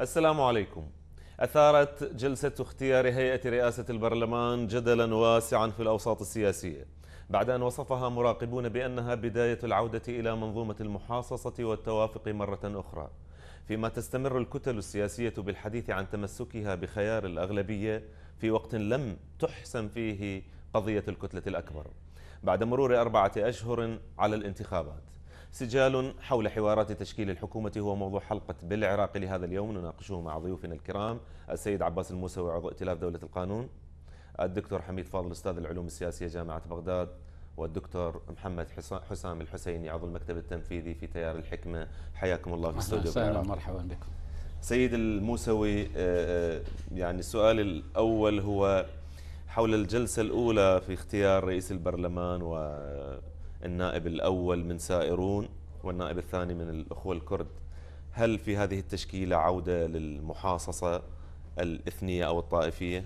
السلام عليكم أثارت جلسة اختيار هيئة رئاسة البرلمان جدلا واسعا في الأوساط السياسية بعد أن وصفها مراقبون بأنها بداية العودة إلى منظومة المحاصصة والتوافق مرة أخرى فيما تستمر الكتل السياسية بالحديث عن تمسكها بخيار الأغلبية في وقت لم تحسم فيه قضية الكتلة الأكبر بعد مرور أربعة أشهر على الانتخابات سجال حول حوارات تشكيل الحكومة هو موضوع حلقة بالعراق لهذا اليوم نناقشه مع ضيوفنا الكرام السيد عباس الموسوي عضو ائتلاف دولة القانون الدكتور حميد فاضل أستاذ العلوم السياسية جامعة بغداد والدكتور محمد حسام الحسيني عضو المكتب التنفيذي في تيار الحكمة حياكم الله في استوديو وسهلا مرحبا بكم سيد الموسوي آه، آه، يعني السؤال الأول هو حول الجلسة الأولى في اختيار رئيس البرلمان و النائب الأول من سائرون والنائب الثاني من الأخوة الكرد هل في هذه التشكيلة عودة للمحاصصة الإثنية أو الطائفية؟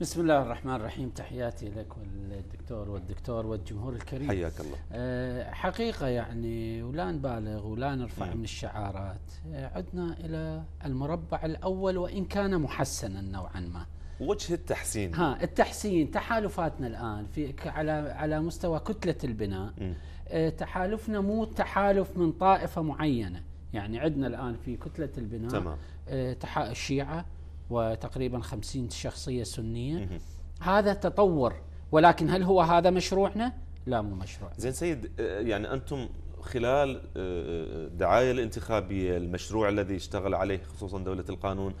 بسم الله الرحمن الرحيم تحياتي لك والدكتور والدكتور والجمهور الكريم حياك الله أه حقيقة يعني ولا نبالغ ولا نرفع م. من الشعارات آه، عدنا إلى المربع الأول وإن كان محسنا نوعا ما وجه التحسين ها التحسين تحالفاتنا الان في على على مستوى كتله البناء م. آه، تحالفنا مو تحالف من طائفه معينه يعني عندنا الان في كتله البناء تمام. آه، الشيعه وتقريبا 50 شخصيه سنيه م. هذا تطور ولكن هل هو هذا مشروعنا لا مو مشروع زين سيد آه، يعني انتم خلال الدعايه الانتخابيه المشروع الذي اشتغل عليه خصوصا دوله القانون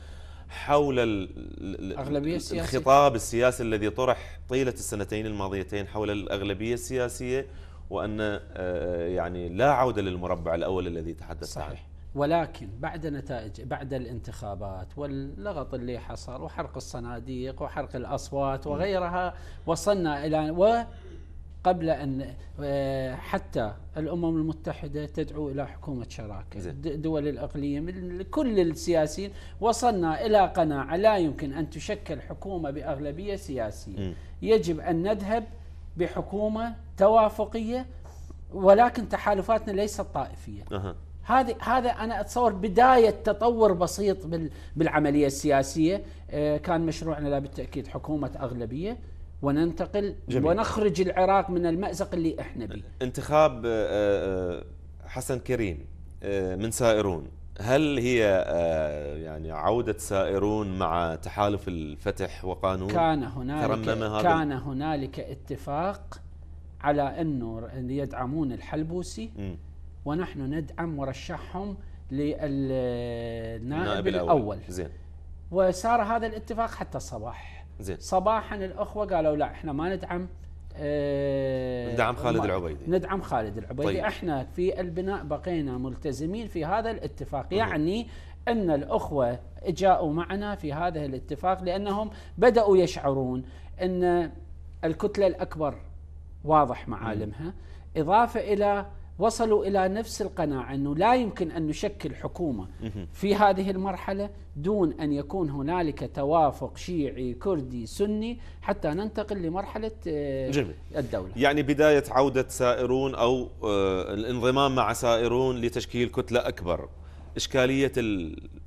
حول الأغلبية السياسية. الخطاب السياسي الذي طرح طيلة السنتين الماضيتين حول الأغلبية السياسية وأن آه، يعني لا عودة للمربع الأول الذي صحيح. عنه صحيح ولكن بعد نتائج بعد الانتخابات واللغط اللي حصل وحرق الصناديق وحرق الاصوات وغيرها وصلنا الى قبل ان آه، حتى الامم المتحده تدعو الى حكومه شراكه دول الاقليم كل السياسيين وصلنا الى قناعه لا يمكن ان تشكل حكومه باغلبيه سياسيه م. يجب ان نذهب بحكومه توافقيه ولكن تحالفاتنا ليست طائفيه أه. هذه هذا انا اتصور بدايه تطور بسيط بالعمليه السياسيه آه، كان مشروعنا لا بالتاكيد حكومه اغلبيه وننتقل جميل. ونخرج العراق من المأزق اللي احنا به انتخاب آه، آه، آه، حسن كريم من سائرون هل هي يعني عودة سائرون مع تحالف الفتح وقانون كان هنالك كان هنالك اتفاق على انه يدعمون الحلبوسي م. ونحن ندعم ورشحهم للنائب الاول, الأول. زين وصار هذا الاتفاق حتى الصباح زين صباحا الاخوه قالوا لا احنا ما ندعم آه ندعم خالد العبيدي ندعم خالد العبيدي طيب. احنا في البناء بقينا ملتزمين في هذا الاتفاق يعني ان الاخوه جاءوا معنا في هذا الاتفاق لانهم بداوا يشعرون ان الكتله الاكبر واضح معالمها اضافه الى وصلوا الى نفس القناعه انه لا يمكن ان نشكل حكومه في هذه المرحله دون ان يكون هنالك توافق شيعي كردي سني حتى ننتقل لمرحله آه، جميل. الدوله. يعني بدايه عوده سائرون او آه، الانضمام مع سائرون لتشكيل كتله اكبر. اشكاليه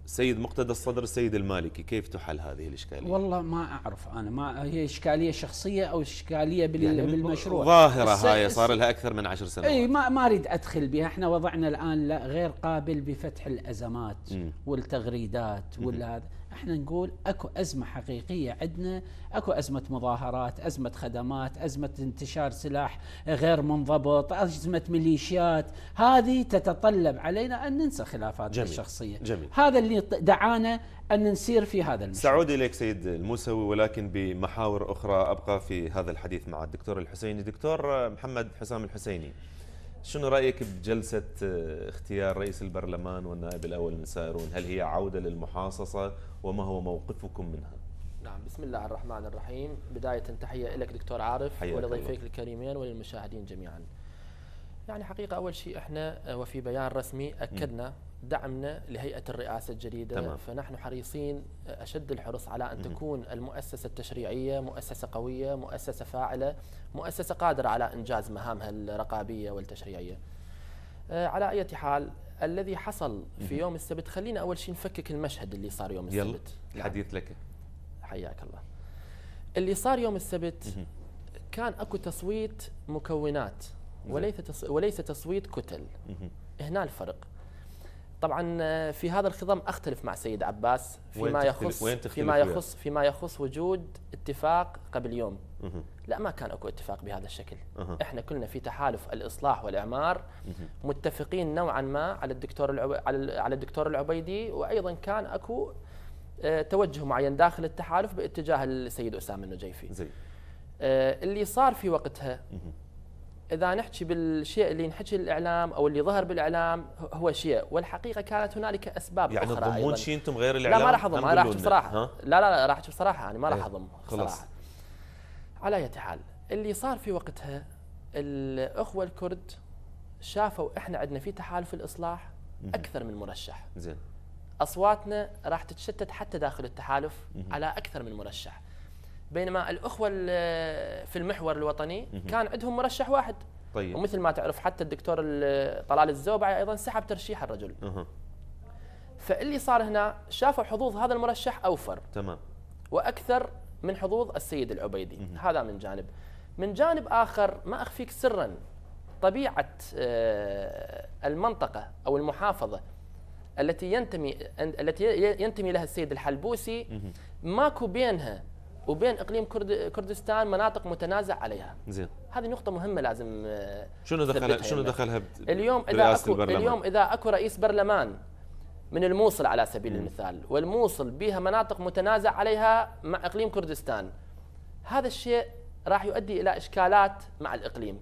سيد مقتدى الصدر السيد المالكي كيف تحل هذه الإشكالية؟ والله ما أعرف أنا ما هي إشكالية شخصية أو إشكالية بال يعني بالمشروع ظاهرة هاي صار لها أكثر من عشر سنوات أي ما, ما أريد أدخل بها إحنا وضعنا الآن لا غير قابل بفتح الأزمات م. والتغريدات والهذا احنا نقول اكو ازمه حقيقيه عندنا اكو ازمه مظاهرات ازمه خدمات ازمه انتشار سلاح غير منضبط ازمه ميليشيات هذه تتطلب علينا ان ننسى خلافاتنا جميل. الشخصيه جميل. هذا اللي دعانا ان نسير في هذا المشروع سعود اليك سيد الموسوي ولكن بمحاور اخرى ابقى في هذا الحديث مع الدكتور الحسيني دكتور محمد حسام الحسيني شنو رايك بجلسه آه، اختيار رئيس البرلمان والنائب الاول من سائرون هل هي عوده للمحاصصه وما هو موقفكم منها نعم بسم الله الرحمن الرحيم بدايه تحيه لك دكتور عارف ولضيفيك الكريمين وللمشاهدين جميعا يعني حقيقه اول شيء احنا آه، وفي بيان رسمي اكدنا دعمنا لهيئة الرئاسة الجديدة تمام. فنحن حريصين أشد الحرص على أن تكون المؤسسة التشريعية مؤسسة قوية مؤسسة فاعلة مؤسسة قادرة على إنجاز مهامها الرقابية والتشريعية آه، على أي حال الذي حصل في يوم السبت خلينا أول شيء نفكك المشهد اللي صار يوم يلا السبت نعم. الحديث لك حياك الله اللي صار يوم السبت كان أكو تصويت مكونات وليس وليس تصويت كتل هنا الفرق طبعا آه، في هذا الخضم اختلف مع سيد عباس فيما يخص فيما يخص فيما يخص وجود اتفاق قبل يوم لا ما كان اكو اتفاق بهذا الشكل احنا كلنا في تحالف الاصلاح والاعمار متفقين نوعا ما على الدكتور العبي على الدكتور العبيدي وايضا كان اكو آه، توجه معين داخل التحالف باتجاه السيد اسامه النجيفي آه، اللي صار في وقتها اذا نحكي بالشيء اللي نحكي الاعلام او اللي ظهر بالاعلام هو شيء والحقيقه كانت هنالك اسباب يعني اخرى يعني تضمون شيء انتم غير الاعلام لا ما راح اضم انا راح بصراحه لا لا لا راح بصراحه يعني ما راح إيه، اضم خلاص على اية حال اللي صار في وقتها الاخوه الكرد شافوا احنا عندنا في تحالف الاصلاح اكثر من مرشح زين اصواتنا راح تتشتت حتى داخل التحالف على اكثر من مرشح بينما الاخوه في المحور الوطني كان عندهم مرشح واحد طيب ومثل ما تعرف حتى الدكتور طلال الزوبعي ايضا سحب ترشيح الرجل فاللي صار هنا شافوا حظوظ هذا المرشح اوفر تمام واكثر من حظوظ السيد العبيدي هذا من جانب من جانب اخر ما اخفيك سرا طبيعه آه، المنطقه او المحافظه التي ينتمي التي ينتمي لها السيد الحلبوسي ماكو بينها وبين اقليم كرد كردستان مناطق متنازع عليها زين هذه نقطه مهمه لازم آه، شنو يعني. دخلها شنو دخلها اليوم اذا اكو البرلمان. اليوم اذا اكو رئيس برلمان من الموصل على سبيل م. المثال والموصل بها مناطق متنازع عليها مع اقليم كردستان هذا الشيء راح يؤدي الى اشكالات مع الاقليم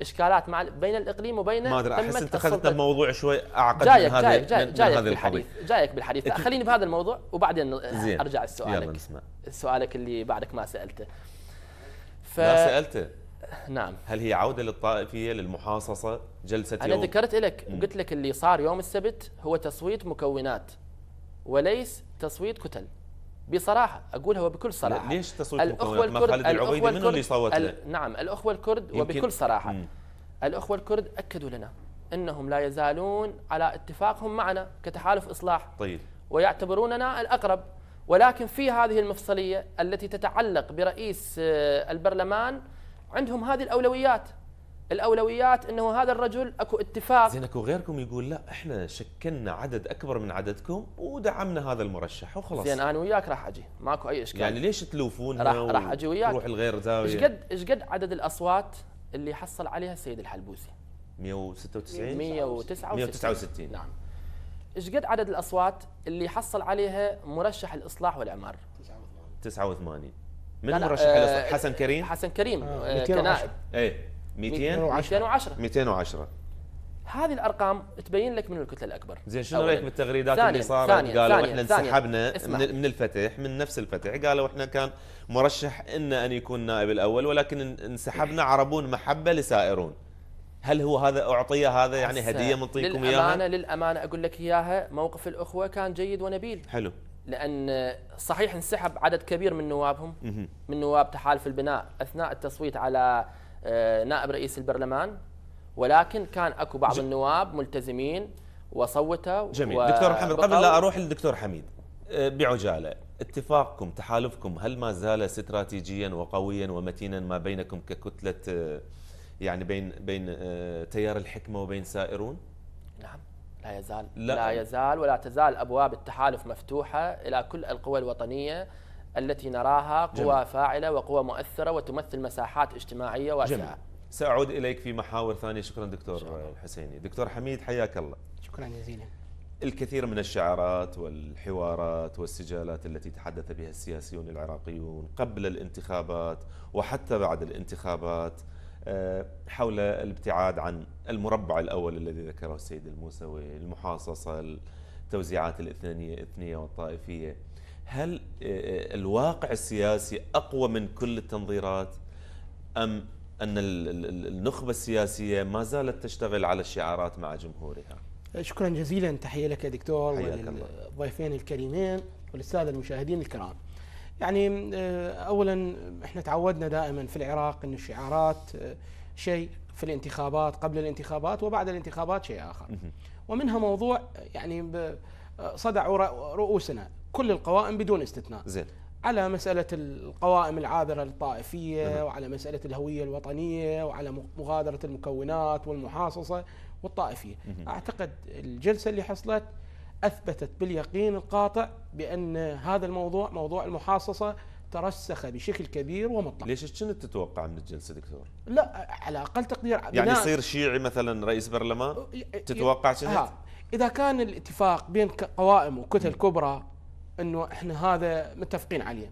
اشكالات مع بين الاقليم وبين ما ادري احس انت اخذت بموضوع شوي اعقد جايك من هذا جايك جايك, جايك بالحديث الحديث جايك بالحديث لا خليني بهذا الموضوع وبعدين زين. ارجع لسؤالك يلا نسمع سؤالك اللي بعدك ما سالته ف... ما سالته نعم هل هي عوده للطائفيه للمحاصصه جلسه انا يوم؟ ذكرت لك وقلت لك اللي صار يوم السبت هو تصويت مكونات وليس تصويت كتل بصراحه اقولها وبكل صراحه ليش تصويت الاخوه الكرد خالد العبيدي منو اللي صوت له؟ نعم الاخوه الكرد وبكل صراحه مم. الاخوه الكرد اكدوا لنا انهم لا يزالون على اتفاقهم معنا كتحالف اصلاح طيب ويعتبروننا الاقرب ولكن في هذه المفصليه التي تتعلق برئيس آه، البرلمان عندهم هذه الاولويات الاولويات انه هذا الرجل اكو اتفاق زين اكو غيركم يقول لا احنا شكلنا عدد اكبر من عددكم ودعمنا هذا المرشح وخلاص زين انا وياك راح اجي ماكو اي اشكال يعني ليش تلوفون راح راح اجي وياك روح الغير زاويه ايش قد ايش قد عدد الاصوات اللي حصل عليها السيد الحلبوسي 196 169 169 نعم ايش قد عدد الاصوات اللي حصل عليها مرشح الاصلاح والعمار 89 89 من مرشح الاصلاح آه، حسن كريم حسن كريم آه. آه، كنائب ايه 210 210 هذه الارقام تبين لك من الكتله الاكبر زين شنو رايك بالتغريدات اللي صارت ثانية. قالوا ثانية. احنا انسحبنا من, من الفتح من نفس الفتح قالوا احنا كان مرشح ان ان يكون نائب الاول ولكن انسحبنا عربون محبه لسائرون هل هو هذا اعطي هذا يعني هديه منطيكم اياها للامانه للامانه اقول لك اياها موقف الاخوه كان جيد ونبيل حلو لان صحيح انسحب عدد كبير من نوابهم من نواب تحالف البناء اثناء التصويت على آه، نائب رئيس البرلمان ولكن كان اكو بعض النواب ملتزمين وصوتوا جميل و... دكتور محمد قبل لا اروح للدكتور حميد آه، بعجاله اتفاقكم تحالفكم هل ما زال استراتيجيا وقويا ومتينا ما بينكم ككتله آه، يعني بين بين تيار الحكمه وبين سائرون؟ نعم لا يزال لا, لا يزال ولا تزال ابواب التحالف مفتوحه الى كل القوى الوطنيه التي نراها قوى جميل. فاعلة وقوى مؤثرة وتمثل مساحات اجتماعية واسعة جميل. سأعود إليك في محاور ثانية شكرا دكتور شكرا. الحسيني دكتور حميد حياك الله شكرا جزيلا الكثير من الشعارات والحوارات والسجالات التي تحدث بها السياسيون العراقيون قبل الانتخابات وحتى بعد الانتخابات آه، حول الابتعاد عن المربع الأول الذي ذكره السيد الموسوي المحاصصة التوزيعات الاثنية والطائفية هل آه، الواقع السياسي اقوى من كل التنظيرات ام ان النخبه السياسيه ما زالت تشتغل على الشعارات مع جمهورها؟ آه، شكرا جزيلا تحيه لك يا دكتور وللضيفين الكريمين وللساده المشاهدين الكرام. يعني آه، اولا احنا تعودنا دائما في العراق ان الشعارات شيء في الانتخابات قبل الانتخابات وبعد الانتخابات شيء اخر. ومنها موضوع يعني صدع رؤوسنا كل القوائم بدون استثناء زين على مسألة القوائم العابرة الطائفية نعم. وعلى مسألة الهوية الوطنية وعلى مغادرة المكونات والمحاصصة والطائفية أعتقد الجلسة اللي حصلت أثبتت باليقين القاطع بأن هذا الموضوع موضوع المحاصصة ترسخ بشكل كبير ومطلق ليش كنت تتوقع من الجلسه دكتور؟ لا على اقل تقدير يعني يصير شيعي مثلا رئيس برلمان؟ أه، تتوقع شنت؟ اذا كان الاتفاق بين قوائم وكتل كبرى انه احنا هذا متفقين عليه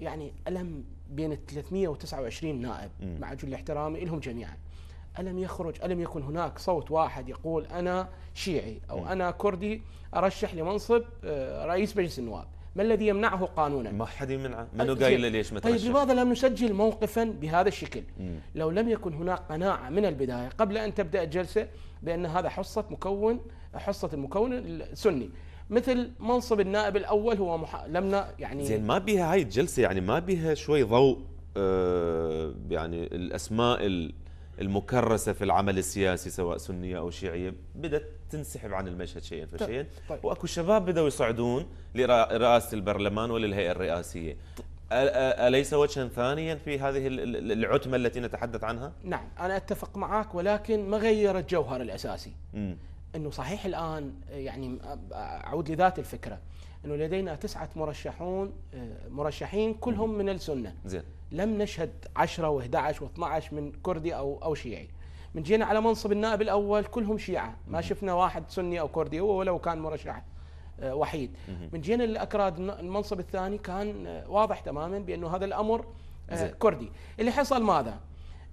يعني الم بين ال 329 نائب مع جل احترامي لهم جميعا الم يخرج الم يكن هناك صوت واحد يقول انا شيعي او انا كردي ارشح لمنصب آه، رئيس مجلس النواب ما الذي يمنعه قانونا؟ ما حد يمنعه، منو قايل له ليش ما طيب لماذا لم نسجل موقفا بهذا الشكل؟ مم. لو لم يكن هناك قناعه من البدايه قبل ان تبدا الجلسه بان هذا حصه مكون حصه المكون السني، مثل منصب النائب الاول هو محا... لم يعني زين ما بها هاي الجلسه يعني ما بها شوي ضوء آه يعني الاسماء المكرسه في العمل السياسي سواء سنيه او شيعيه بدات تنسحب عن المشهد شيئا طيب، فشيئا طيب. واكو شباب بداوا يصعدون لرئاسه البرلمان وللهيئه الرئاسيه أليس وجها ثانيا في هذه العتمة التي نتحدث عنها؟ نعم أنا أتفق معك ولكن ما غير الجوهر الأساسي م. انه صحيح الان يعني اعود لذات الفكره انه لدينا تسعه مرشحون مرشحين كلهم من السنه زين لم نشهد 10 و11 و12 من كردي او او شيعي من جينا على منصب النائب الاول كلهم شيعه ما شفنا واحد سني او كردي هو ولو كان مرشح آه، وحيد من جينا الاكراد المنصب الثاني كان آه، واضح تماما بانه هذا الامر آه، كردي اللي حصل ماذا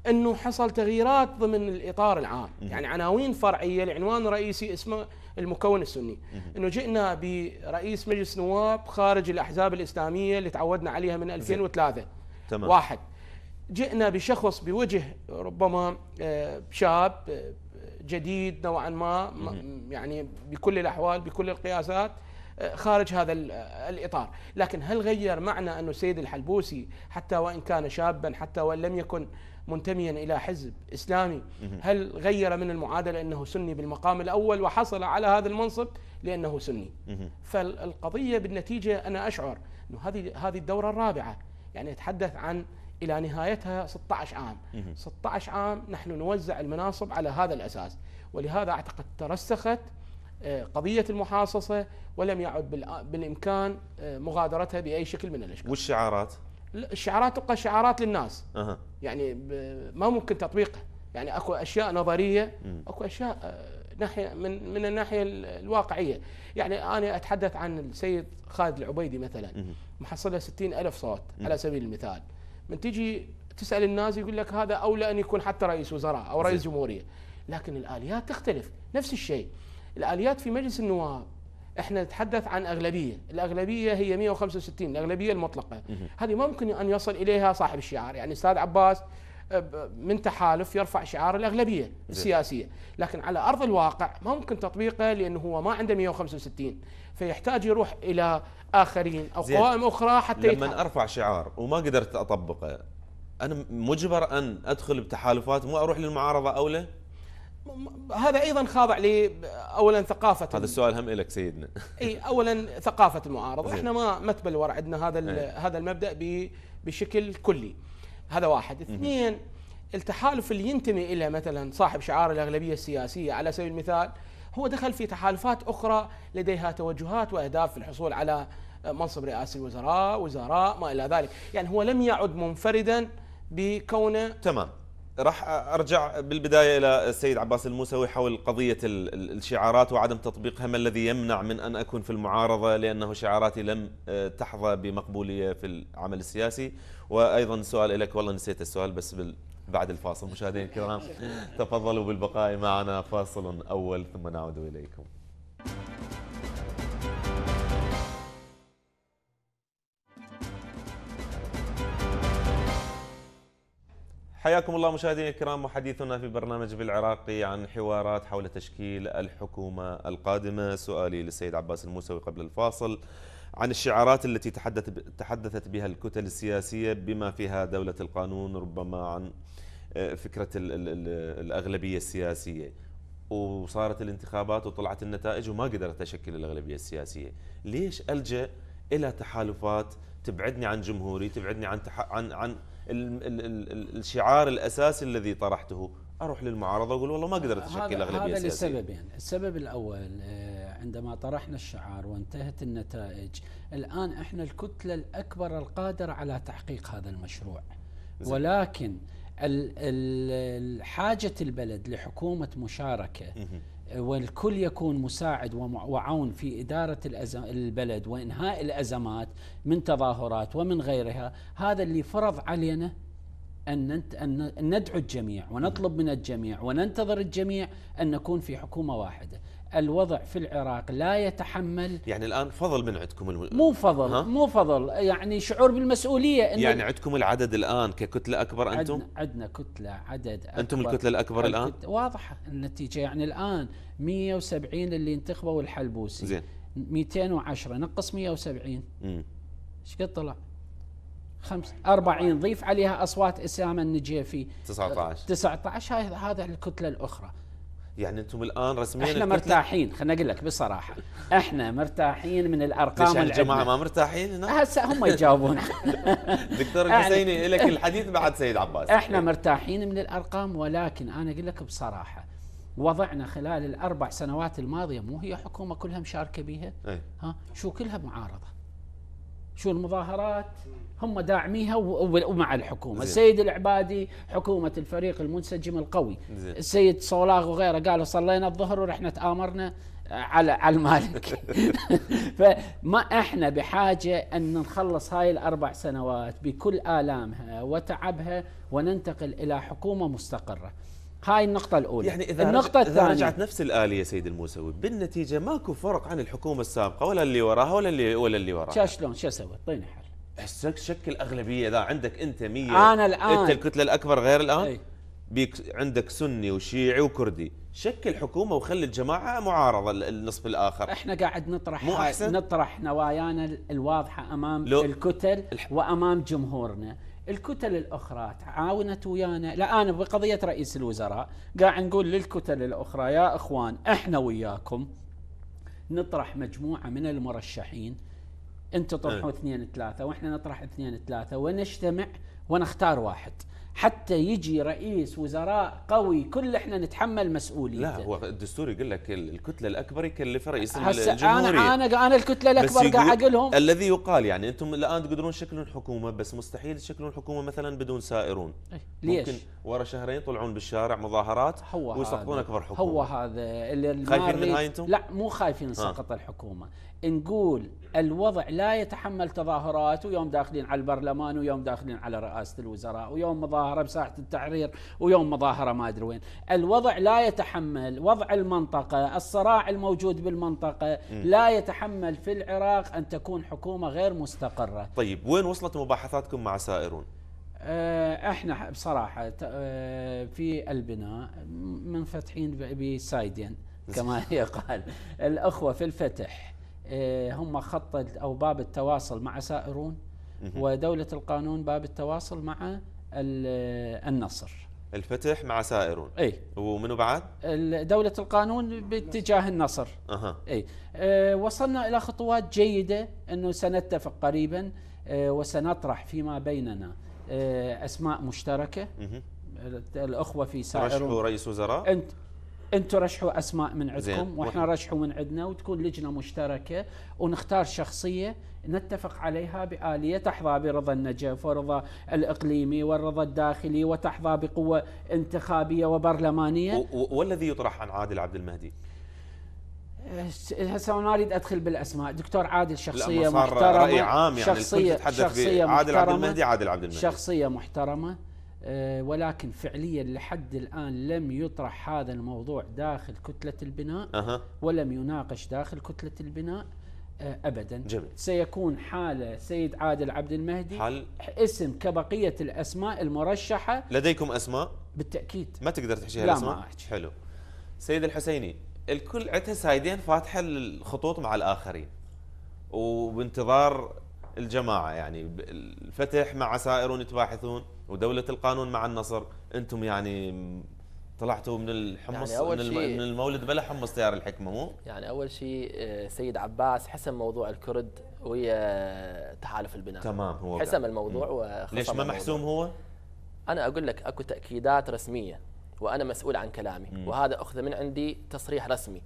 انه حصل تغييرات ضمن الاطار العام، يعني عناوين فرعيه لعنوان رئيسي اسمه المكون السني، انه جئنا برئيس مجلس نواب خارج الاحزاب الاسلاميه اللي تعودنا عليها من 2003 تمام واحد جئنا بشخص بوجه ربما آه، شاب آه، جديد نوعا ما يعني بكل الاحوال بكل القياسات آه، خارج هذا الاطار، لكن هل غير معنى انه السيد الحلبوسي حتى وان كان شابا حتى وان لم يكن منتميا الى حزب اسلامي هل غير من المعادله انه سني بالمقام الاول وحصل على هذا المنصب لانه سني فالقضيه بالنتيجه انا اشعر انه هذه هذه الدوره الرابعه يعني اتحدث عن الى نهايتها 16 عام 16 عام نحن نوزع المناصب على هذا الاساس ولهذا اعتقد ترسخت آه، قضية المحاصصة ولم يعد بالإمكان آه، مغادرتها بأي شكل من الأشكال والشعارات الشعارات تبقى شعارات للناس أه. يعني ما ممكن تطبيقها يعني اكو اشياء نظريه اكو اشياء آه، ناحيه من من الناحيه الواقعيه يعني انا اتحدث عن السيد خالد العبيدي مثلا محصله ستين ألف صوت على سبيل المثال من تجي تسال الناس يقول لك هذا اولى ان يكون حتى رئيس وزراء او رئيس جمهوريه لكن الاليات تختلف نفس الشيء الاليات في مجلس النواب احنا نتحدث عن اغلبيه، الاغلبيه هي 165 الاغلبيه المطلقه، هذه ممكن ان يصل اليها صاحب الشعار، يعني استاذ عباس من تحالف يرفع شعار الاغلبيه السياسيه، لكن على ارض الواقع ما ممكن تطبيقه لانه هو ما عنده 165 فيحتاج يروح الى اخرين او قوائم اخرى حتى لما يتحق. ارفع شعار وما قدرت اطبقه انا مجبر ان ادخل بتحالفات مو اروح للمعارضه اولى؟ هذا ايضا خاضع ل اولا ثقافه هذا السؤال هم لك سيدنا اي اولا ثقافه المعارضه احنا ما ما تبلور عندنا هذا إيه. هذا المبدا بشكل كلي هذا واحد اثنين التحالف اللي ينتمي اليه مثلا صاحب شعار الاغلبيه السياسيه على سبيل المثال هو دخل في تحالفات اخرى لديها توجهات واهداف في الحصول على منصب رئاسي الوزراء وزراء ما الى ذلك يعني هو لم يعد منفردا بكونه تمام راح ارجع بالبدايه الى السيد عباس الموسوي حول قضيه الشعارات وعدم تطبيقها ما الذي يمنع من ان اكون في المعارضه لانه شعاراتي لم آه، تحظى بمقبوليه في العمل السياسي وايضا سؤال لك والله نسيت السؤال بس بعد الفاصل مشاهدينا الكرام تفضلوا بالبقاء معنا فاصل اول ثم نعود اليكم. حياكم الله مشاهدينا الكرام وحديثنا في برنامج بالعراقي عن حوارات حول تشكيل الحكومة القادمة سؤالي للسيد عباس الموسوي قبل الفاصل عن الشعارات التي تحدث تحدثت بها الكتل السياسية بما فيها دولة القانون ربما عن آه، فكرة الأغلبية السياسية وصارت الانتخابات وطلعت النتائج وما قدرت أشكل الأغلبية السياسية ليش ألجأ إلى تحالفات تبعدني عن جمهوري تبعدني عن تح... عن عن الشعار الاساسي الذي طرحته اروح للمعارضه واقول والله ما قدرت اشكل اغلبيه هذا لسببين، يعني. السبب الاول آه، عندما طرحنا الشعار وانتهت النتائج، الان احنا الكتله الاكبر القادره على تحقيق هذا المشروع. ولكن حاجه البلد لحكومه مشاركه والكل يكون مساعد وعون في إدارة البلد وإنهاء الأزمات من تظاهرات ومن غيرها هذا اللي فرض علينا أن ندعو الجميع ونطلب من الجميع وننتظر الجميع أن نكون في حكومة واحدة الوضع في العراق لا يتحمل يعني الان فضل من عندكم الم... مو فضل مو فضل يعني شعور بالمسؤوليه إن يعني عندكم العدد الان ككتله اكبر انتم عندنا, كتله عدد أكبر انتم الكتله الاكبر الان واضحه النتيجه يعني الان 170 اللي انتخبوا الحلبوسي زين 210 نقص 170 ايش قد طلع؟ خمس 40 ضيف عليها اصوات اسامه النجيفي 19 19 هاي هذا الكتله الاخرى يعني انتم الان رسميا احنا مرتاحين خلنا اقول لك بصراحه احنا مرتاحين من الارقام اللي يعني الجماعه ما مرتاحين هنا هسه هم يجاوبون دكتور يعني الحسيني لك الحديث بعد سيد عباس احنا مرتاحين من الارقام ولكن انا اقول لك بصراحه وضعنا خلال الاربع سنوات الماضيه مو هي حكومه كلها مشاركه بيها إيه. ها شو كلها معارضه شو المظاهرات هم داعميها ومع الحكومه، زي. السيد العبادي حكومه الفريق المنسجم القوي، زي. السيد صولاغ وغيره قالوا صلينا الظهر ورحنا تآمرنا على على المالك فما احنا بحاجه ان نخلص هاي الاربع سنوات بكل الامها وتعبها وننتقل الى حكومه مستقره. هاي النقطة الأولى يعني إذا النقطة الثانية إذا رجعت نفس الآلية سيد الموسوي بالنتيجة ماكو فرق عن الحكومة السابقة ولا اللي وراها ولا اللي ولا اللي وراها شلون شو اسوي؟ اعطيني حل هسه شكل اغلبيه لا عندك انت 100 انا الان انت الكتله الاكبر غير الان أي. بيك عندك سني وشيعي وكردي شكل حكومه وخلي الجماعه معارضه النصف الاخر احنا قاعد نطرح مو أحسن؟ نطرح نوايانا الواضحه امام لو الكتل الح... وامام جمهورنا الكتل الاخرى تعاونت ويانا الان بقضيه رئيس الوزراء قاعد نقول للكتل الاخرى يا اخوان احنا وياكم نطرح مجموعه من المرشحين انتم طرحوا إيه. اثنين ثلاثه واحنا نطرح اثنين ثلاثه ونجتمع ونختار واحد حتى يجي رئيس وزراء قوي كل احنا نتحمل مسؤوليته لا هو الدستور يقول لك الكتله الاكبر يكلف رئيس الجمهوريه انا انا انا الكتله الاكبر قاعد اقولهم الذي يقال يعني انتم الان تقدرون تشكلون حكومه بس مستحيل تشكلون حكومه مثلا بدون سائرون إيه، ليش؟ ممكن ورا شهرين يطلعون بالشارع مظاهرات ويسقطون اكبر حكومه هو هذا اللي خايفين من هاي انتم؟ لا مو خايفين سقط الحكومه نقول الوضع لا يتحمل تظاهرات ويوم داخلين على البرلمان ويوم داخلين على رئاسه الوزراء ويوم مظاهرات مظاهره بساحه التحرير ويوم مظاهره ما ادري وين، الوضع لا يتحمل وضع المنطقه، الصراع الموجود بالمنطقه لا يتحمل في العراق ان تكون حكومه غير مستقره. طيب وين وصلت مباحثاتكم مع سائرون؟ آه، احنا بصراحه آه، في البناء منفتحين بسايدين كما يقال الاخوه في الفتح آه، هم خط او باب التواصل مع سائرون ودوله القانون باب التواصل مع النصر الفتح مع سائرون اي ومنو بعد؟ دولة القانون باتجاه النصر اها اي أه وصلنا الى خطوات جيدة انه سنتفق قريبا أه وسنطرح فيما بيننا أه اسماء مشتركة مه. الاخوة في سائرون ترشحوا رئيس وزراء؟ انت انتم رشحوا اسماء من عندكم واحنا رشحوا من عندنا وتكون لجنة مشتركة ونختار شخصية نتفق عليها بآلية تحظى برضا النجف ورضا الإقليمي والرضا الداخلي وتحظى بقوة انتخابية وبرلمانية والذي يطرح عن عادل عبد المهدي هسه ما اريد ادخل بالاسماء دكتور عادل شخصيه لا محترمه رأي عام يعني شخصيه شخصيه عادل عبد المهدي عادل عبد المهدي شخصيه محترمه آه، ولكن فعليا لحد الان لم يطرح هذا الموضوع داخل كتله البناء أه. ولم يناقش داخل كتله البناء آه، ابدا جميل. سيكون حاله سيد عادل عبد المهدي حل اسم كبقيه الاسماء المرشحه لديكم اسماء بالتاكيد ما تقدر تحشيها لا الاسماء ما أحكي. حلو سيد الحسيني الكل عندها سايدين فاتحه الخطوط مع الاخرين وبانتظار الجماعه يعني الفتح مع سائرون يتباحثون ودوله القانون مع النصر انتم يعني طلعتوا من الحمص يعني أول من, شي من المولد بلا حمص تيار الحكمه مو؟ يعني اول شيء آه، سيد عباس حسم موضوع الكرد ويا تحالف البناء تمام هو حسم بقى. الموضوع وخصم ليش ما محسوم هو؟ انا اقول لك اكو تاكيدات رسميه وانا مسؤول عن كلامي مم. وهذا اخذ من عندي تصريح رسمي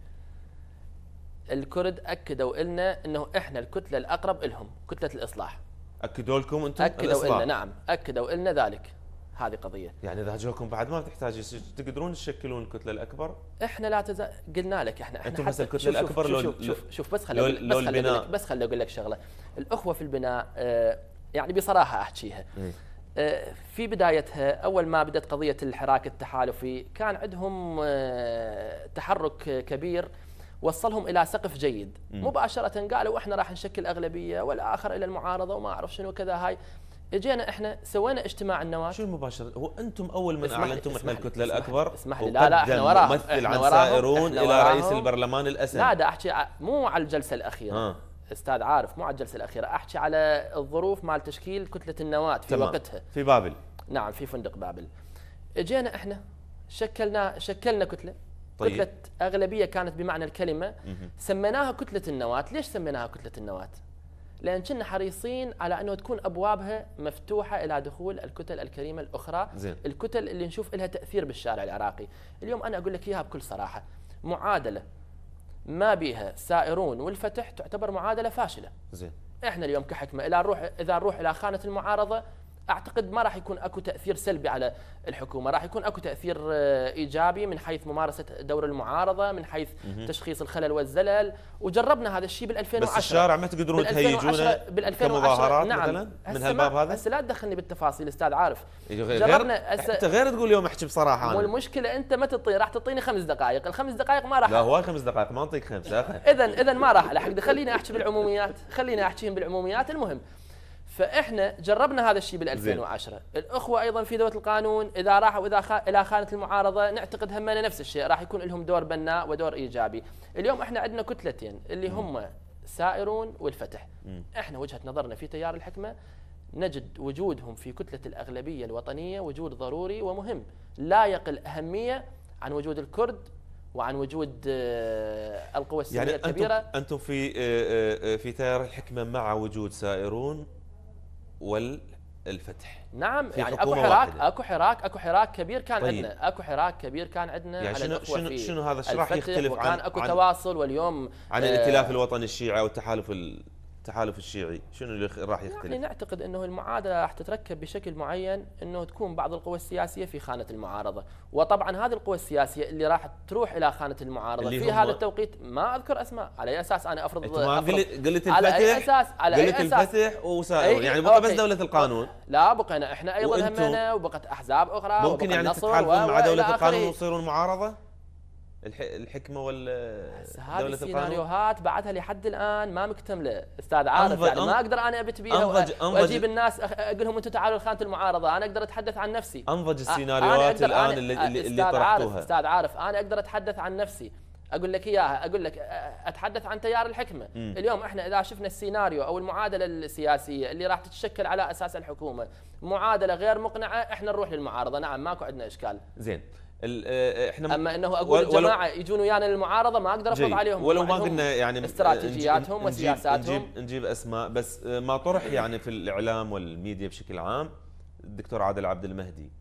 الكرد اكدوا لنا انه احنا الكتله الاقرب لهم كتله الاصلاح اكدوا لكم انتم اكدوا لنا نعم اكدوا لنا ذلك هذه قضيه يعني اذا هجوكم بعد ما تحتاج تقدرون تشكلون الكتله الاكبر احنا لا تز... قلنا لك احنا احنا انتم هسه الكتله شوف الاكبر شوف, لو شوف, شوف, شوف بس خليني بس خليني اقول لك بس خليني اقول لك شغله الاخوه في البناء آه، يعني بصراحه احكيها إيه. آه، في بدايتها اول ما بدات قضيه الحراك التحالفي كان عندهم آه، تحرك كبير وصلهم الى سقف جيد مباشره قالوا احنا راح نشكل اغلبيه والاخر الى المعارضه وما اعرف شنو كذا هاي اجينا احنا سوينا اجتماع النواه شو المباشر هو انتم اول من اعلنتم احنا الكتله الاكبر اسمح لي لا لا احنا وراهم ممثل عن سائرون الى رئيس البرلمان الاسد لا دا احكي مو على الجلسه الاخيره آه. استاذ عارف مو على الجلسه الاخيره احكي على الظروف مال تشكيل كتله النواه في تمام. وقتها في بابل نعم في فندق بابل اجينا احنا شكلنا شكلنا كتله طيب. كتله اغلبيه كانت بمعنى الكلمه مه. سميناها كتله النواه ليش سميناها كتله النواه لان كنا حريصين على انه تكون ابوابها مفتوحه الى دخول الكتل الكريمه الاخرى زين. الكتل اللي نشوف لها تاثير بالشارع العراقي اليوم انا اقول لك اياها بكل صراحه معادله ما بيها سائرون والفتح تعتبر معادله فاشله زين احنا اليوم كحكمه الى نروح اذا نروح الى خانه المعارضه اعتقد ما راح يكون اكو تاثير سلبي على الحكومه، راح يكون اكو تاثير آه، ايجابي من حيث ممارسه دور المعارضه، من حيث مه. تشخيص الخلل والزلل، وجربنا هذا الشيء بال 2010 بس الشارع ما تقدرون تهيجونه بال 2010 نعم مثلا من هالباب هذا؟ هسه لا تدخلني بالتفاصيل استاذ عارف إيه، جربنا هسه انت غير تقول يوم احكي بصراحه انا والمشكله انت ما تطي راح تعطيني خمس دقائق، الخمس دقائق ما راح لا هواي خمس دقائق ما نعطيك خمس اذا اذا ما راح الحق خليني احكي بالعموميات، خليني احكيهم بالعموميات، المهم فاحنا جربنا هذا الشيء بال 2010 الاخوه ايضا في دوله القانون اذا راحوا اذا خ... الى خانه المعارضه نعتقد همنا نفس الشيء راح يكون لهم دور بناء ودور ايجابي اليوم احنا عندنا كتلتين اللي هم سائرون والفتح احنا وجهه نظرنا في تيار الحكمه نجد وجودهم في كتله الاغلبيه الوطنيه وجود ضروري ومهم لا يقل اهميه عن وجود الكرد وعن وجود آه، القوى السياسيه يعني الكبيره انتم في آه، آه، في تيار الحكمه مع وجود سائرون والفتح نعم يعني اكو حراك واحدة. اكو حراك اكو حراك كبير كان طيب. عندنا اكو حراك كبير كان عندنا يعني على شنو شنو, شنو هذا الشرح راح يختلف عن وكان اكو عن تواصل واليوم عن الائتلاف آه، الوطني الشيعي والتحالف التحالف الشيعي شنو اللي راح يختلف يعني نعتقد انه المعادله راح تتركب بشكل معين انه تكون بعض القوى السياسيه في خانه المعارضه وطبعا هذه القوى السياسيه اللي راح تروح الى خانه المعارضه في هذا التوقيت ما اذكر اسماء على اي اساس انا افرض, أفرض قلت الفتح على اي اساس على قلت أي أساس الفتح وسائر إيه، يعني بقى بس دوله القانون لا بقينا احنا ايضا همنا وبقت احزاب اخرى ممكن يعني تتحالفون مع دوله القانون وتصيرون معارضه الحكمه وال هذه السيناريوهات بعدها لحد الان ما مكتمله استاذ عارف يعني ما اقدر انا ابت بيها واجيب الناس اقول لهم انتم تعالوا لخانه المعارضه انا اقدر اتحدث عن نفسي انضج السيناريوهات الان اللي, اللي طرحتوها استاذ عارف انا اقدر اتحدث عن نفسي اقول لك اياها اقول لك اتحدث عن تيار الحكمه م. اليوم احنا اذا شفنا السيناريو او المعادله السياسيه اللي راح تتشكل على اساس الحكومه معادله غير مقنعه احنا نروح للمعارضه نعم ماكو عندنا اشكال زين آه، آه، احنا اما انه اقول الجماعه يجون ويانا يعني للمعارضه ما اقدر افرض عليهم ولو ما قلنا يعني استراتيجياتهم وسياساتهم نجيب, نجيب اسماء بس آه، ما طرح يعني في الاعلام والميديا بشكل عام الدكتور عادل عبد المهدي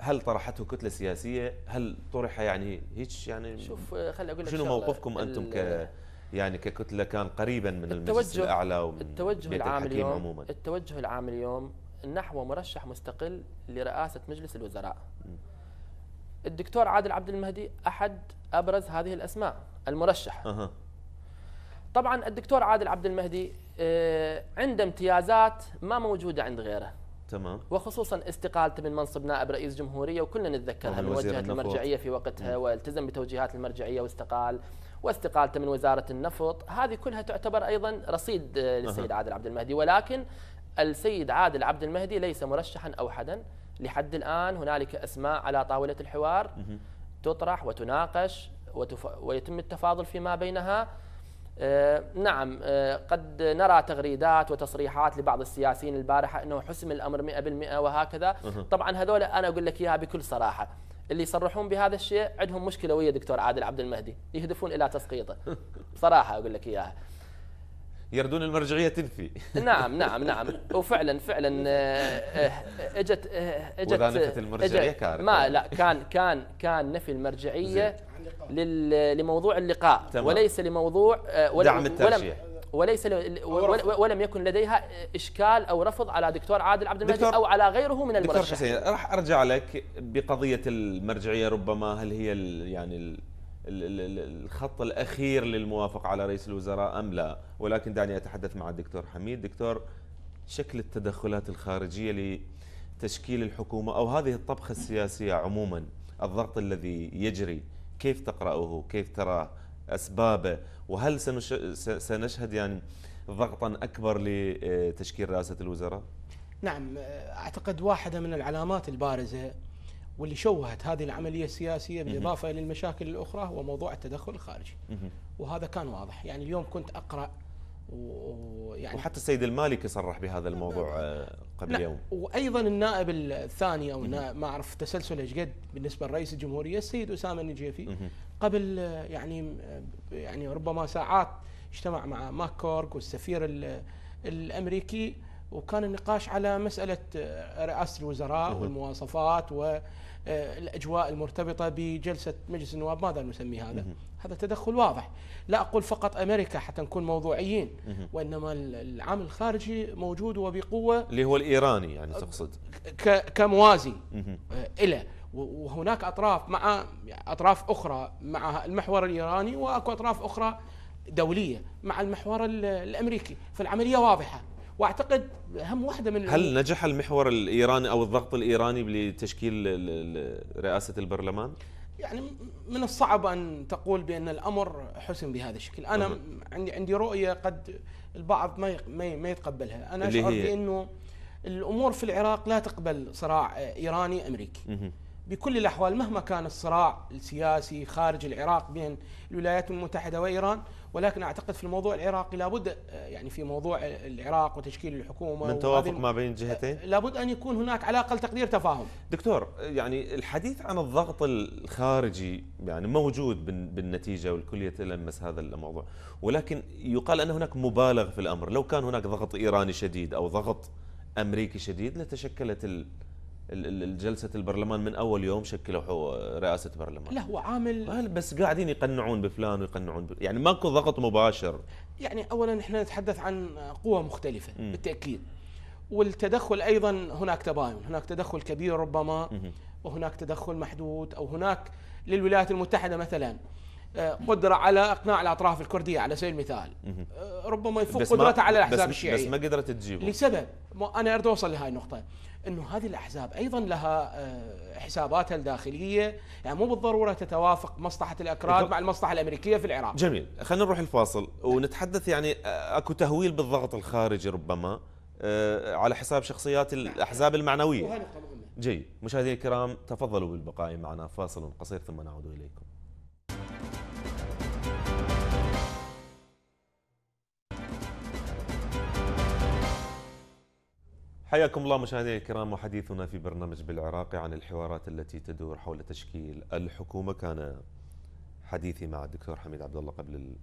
هل طرحته كتله سياسيه؟ هل طرح يعني هيك يعني شوف خليني اقول لك شنو موقفكم انتم ك يعني ككتله كان قريبا من المجلس الاعلى ومن التوجه العام اليوم عموما التوجه العام اليوم نحو مرشح مستقل لرئاسه مجلس الوزراء م. الدكتور عادل عبد المهدي احد ابرز هذه الاسماء المرشحه أه. طبعا الدكتور عادل عبد المهدي آه، عنده امتيازات ما موجوده عند غيره تمام وخصوصا استقالته من منصب نائب رئيس جمهوريه وكلنا نتذكرها من وجهه المرجعيه في وقتها مم. والتزم بتوجيهات المرجعيه واستقال واستقالته من وزاره النفط هذه كلها تعتبر ايضا رصيد آه، للسيد أه. عادل عبد المهدي ولكن السيد عادل عبد المهدي ليس مرشحا اوحدا لحد الآن هنالك أسماء على طاولة الحوار تطرح وتناقش وتف... ويتم التفاضل فيما بينها آه نعم آه قد نرى تغريدات وتصريحات لبعض السياسيين البارحة أنه حسم الأمر 100% وهكذا طبعا هذول أنا أقول لك إياها بكل صراحة اللي يصرحون بهذا الشيء عندهم مشكلة ويا دكتور عادل عبد المهدي يهدفون إلى تسقيطه بصراحة أقول لك إياها يردون المرجعيه تنفي نعم نعم نعم وفعلا فعلا آه، آه، اجت آه، اجت نفت المرجعيه كارثه ما لا كان كان كان نفي المرجعيه لموضوع اللقاء تمام. وليس لموضوع ولم دعم الترشيح وليس ولم يكن لديها اشكال او رفض على دكتور عادل عبد المجيد او على غيره من المرشحين دكتور حسين راح ارجع لك بقضيه المرجعيه ربما هل هي يعني الخط الاخير للموافقه على رئيس الوزراء ام لا ولكن دعني اتحدث مع الدكتور حميد دكتور شكل التدخلات الخارجيه لتشكيل الحكومه او هذه الطبخه السياسيه عموما الضغط الذي يجري كيف تقراه كيف ترى اسبابه وهل سنشهد يعني ضغطا اكبر لتشكيل رئاسه الوزراء نعم اعتقد واحده من العلامات البارزه واللي شوهت هذه العمليه السياسيه بالاضافه الى المشاكل الاخرى هو موضوع التدخل الخارجي وهذا كان واضح يعني اليوم كنت اقرا ويعني وحتى السيد المالكي صرح بهذا الموضوع آه، قبل يوم وايضا النائب الثاني او النائب ما اعرف تسلسل ايش قد بالنسبه لرئيس الجمهوريه السيد اسامه النجيفي قبل يعني يعني ربما ساعات اجتمع مع ماك كورك والسفير الامريكي وكان النقاش على مساله آه، رئاسه الوزراء والمواصفات و آه، الاجواء المرتبطه بجلسه مجلس النواب ماذا نسمي هذا؟ هذا تدخل واضح لا اقول فقط امريكا حتى نكون موضوعيين وانما العامل الخارجي موجود وبقوه اللي هو الايراني يعني تقصد كموازي له آه، وهناك اطراف مع اطراف اخرى مع المحور الايراني واكو اطراف اخرى دوليه مع المحور الامريكي فالعمليه واضحه واعتقد اهم واحده من هل نجح المحور الايراني او الضغط الايراني لتشكيل رئاسه البرلمان؟ يعني من الصعب ان تقول بان الامر حسم بهذا الشكل، انا أه. عندي عندي رؤيه قد البعض ما ما يتقبلها، انا اشعر بانه الامور في العراق لا تقبل صراع ايراني امريكي. بكل الاحوال مهما كان الصراع السياسي خارج العراق بين الولايات المتحده وايران ولكن اعتقد في الموضوع العراقي لابد آه، يعني في موضوع العراق وتشكيل الحكومه من توافق ما بين الجهتين آه، لابد ان يكون هناك على اقل تقدير تفاهم دكتور يعني الحديث عن الضغط الخارجي يعني موجود بالنتيجه والكل يتلمس هذا الموضوع ولكن يقال ان هناك مبالغ في الامر لو كان هناك ضغط ايراني شديد او ضغط امريكي شديد لتشكلت جلسة البرلمان من أول يوم شكلوا رئاسة برلمان لا هو عامل بس قاعدين يقنعون بفلان ويقنعون ب... يعني ماكو ضغط مباشر يعني أولا إحنا نتحدث عن قوى مختلفة م. بالتأكيد والتدخل أيضا هناك تباين هناك تدخل كبير ربما م. وهناك تدخل محدود أو هناك للولايات المتحدة مثلا آه، قدرة على إقناع الأطراف الكردية على سبيل المثال آه، ربما يفوق قدرتها على الأحزاب الشيعية بس ما قدرت تجيبه لسبب أنا أريد أوصل لهذه النقطة انه هذه الاحزاب ايضا لها آه، حساباتها الداخليه يعني مو بالضروره تتوافق مصلحه الاكراد مع المصلحه الامريكيه في العراق جميل خلينا نروح الفاصل ونتحدث يعني آه، اكو تهويل بالضغط الخارجي ربما آه، على حساب شخصيات الاحزاب المعنويه نقطه مهمه جيد مشاهدينا الكرام تفضلوا بالبقاء معنا فاصل قصير ثم نعود اليكم حياكم الله مشاهدينا الكرام وحديثنا في برنامج بالعراقي عن الحوارات التي تدور حول تشكيل الحكومة كان حديثي مع الدكتور حميد عبد الله قبل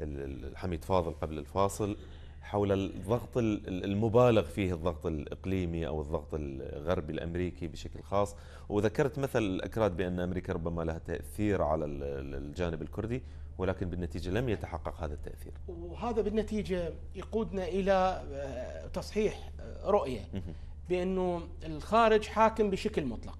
الحميد فاضل قبل الفاصل حول الضغط المبالغ فيه الضغط الإقليمي أو الضغط الغربي الأمريكي بشكل خاص وذكرت مثل الأكراد بأن أمريكا ربما لها تأثير على الجانب الكردي ولكن بالنتيجة لم يتحقق هذا التأثير وهذا بالنتيجة يقودنا إلى آه، تصحيح آه، رؤية بأنه الخارج حاكم بشكل مطلق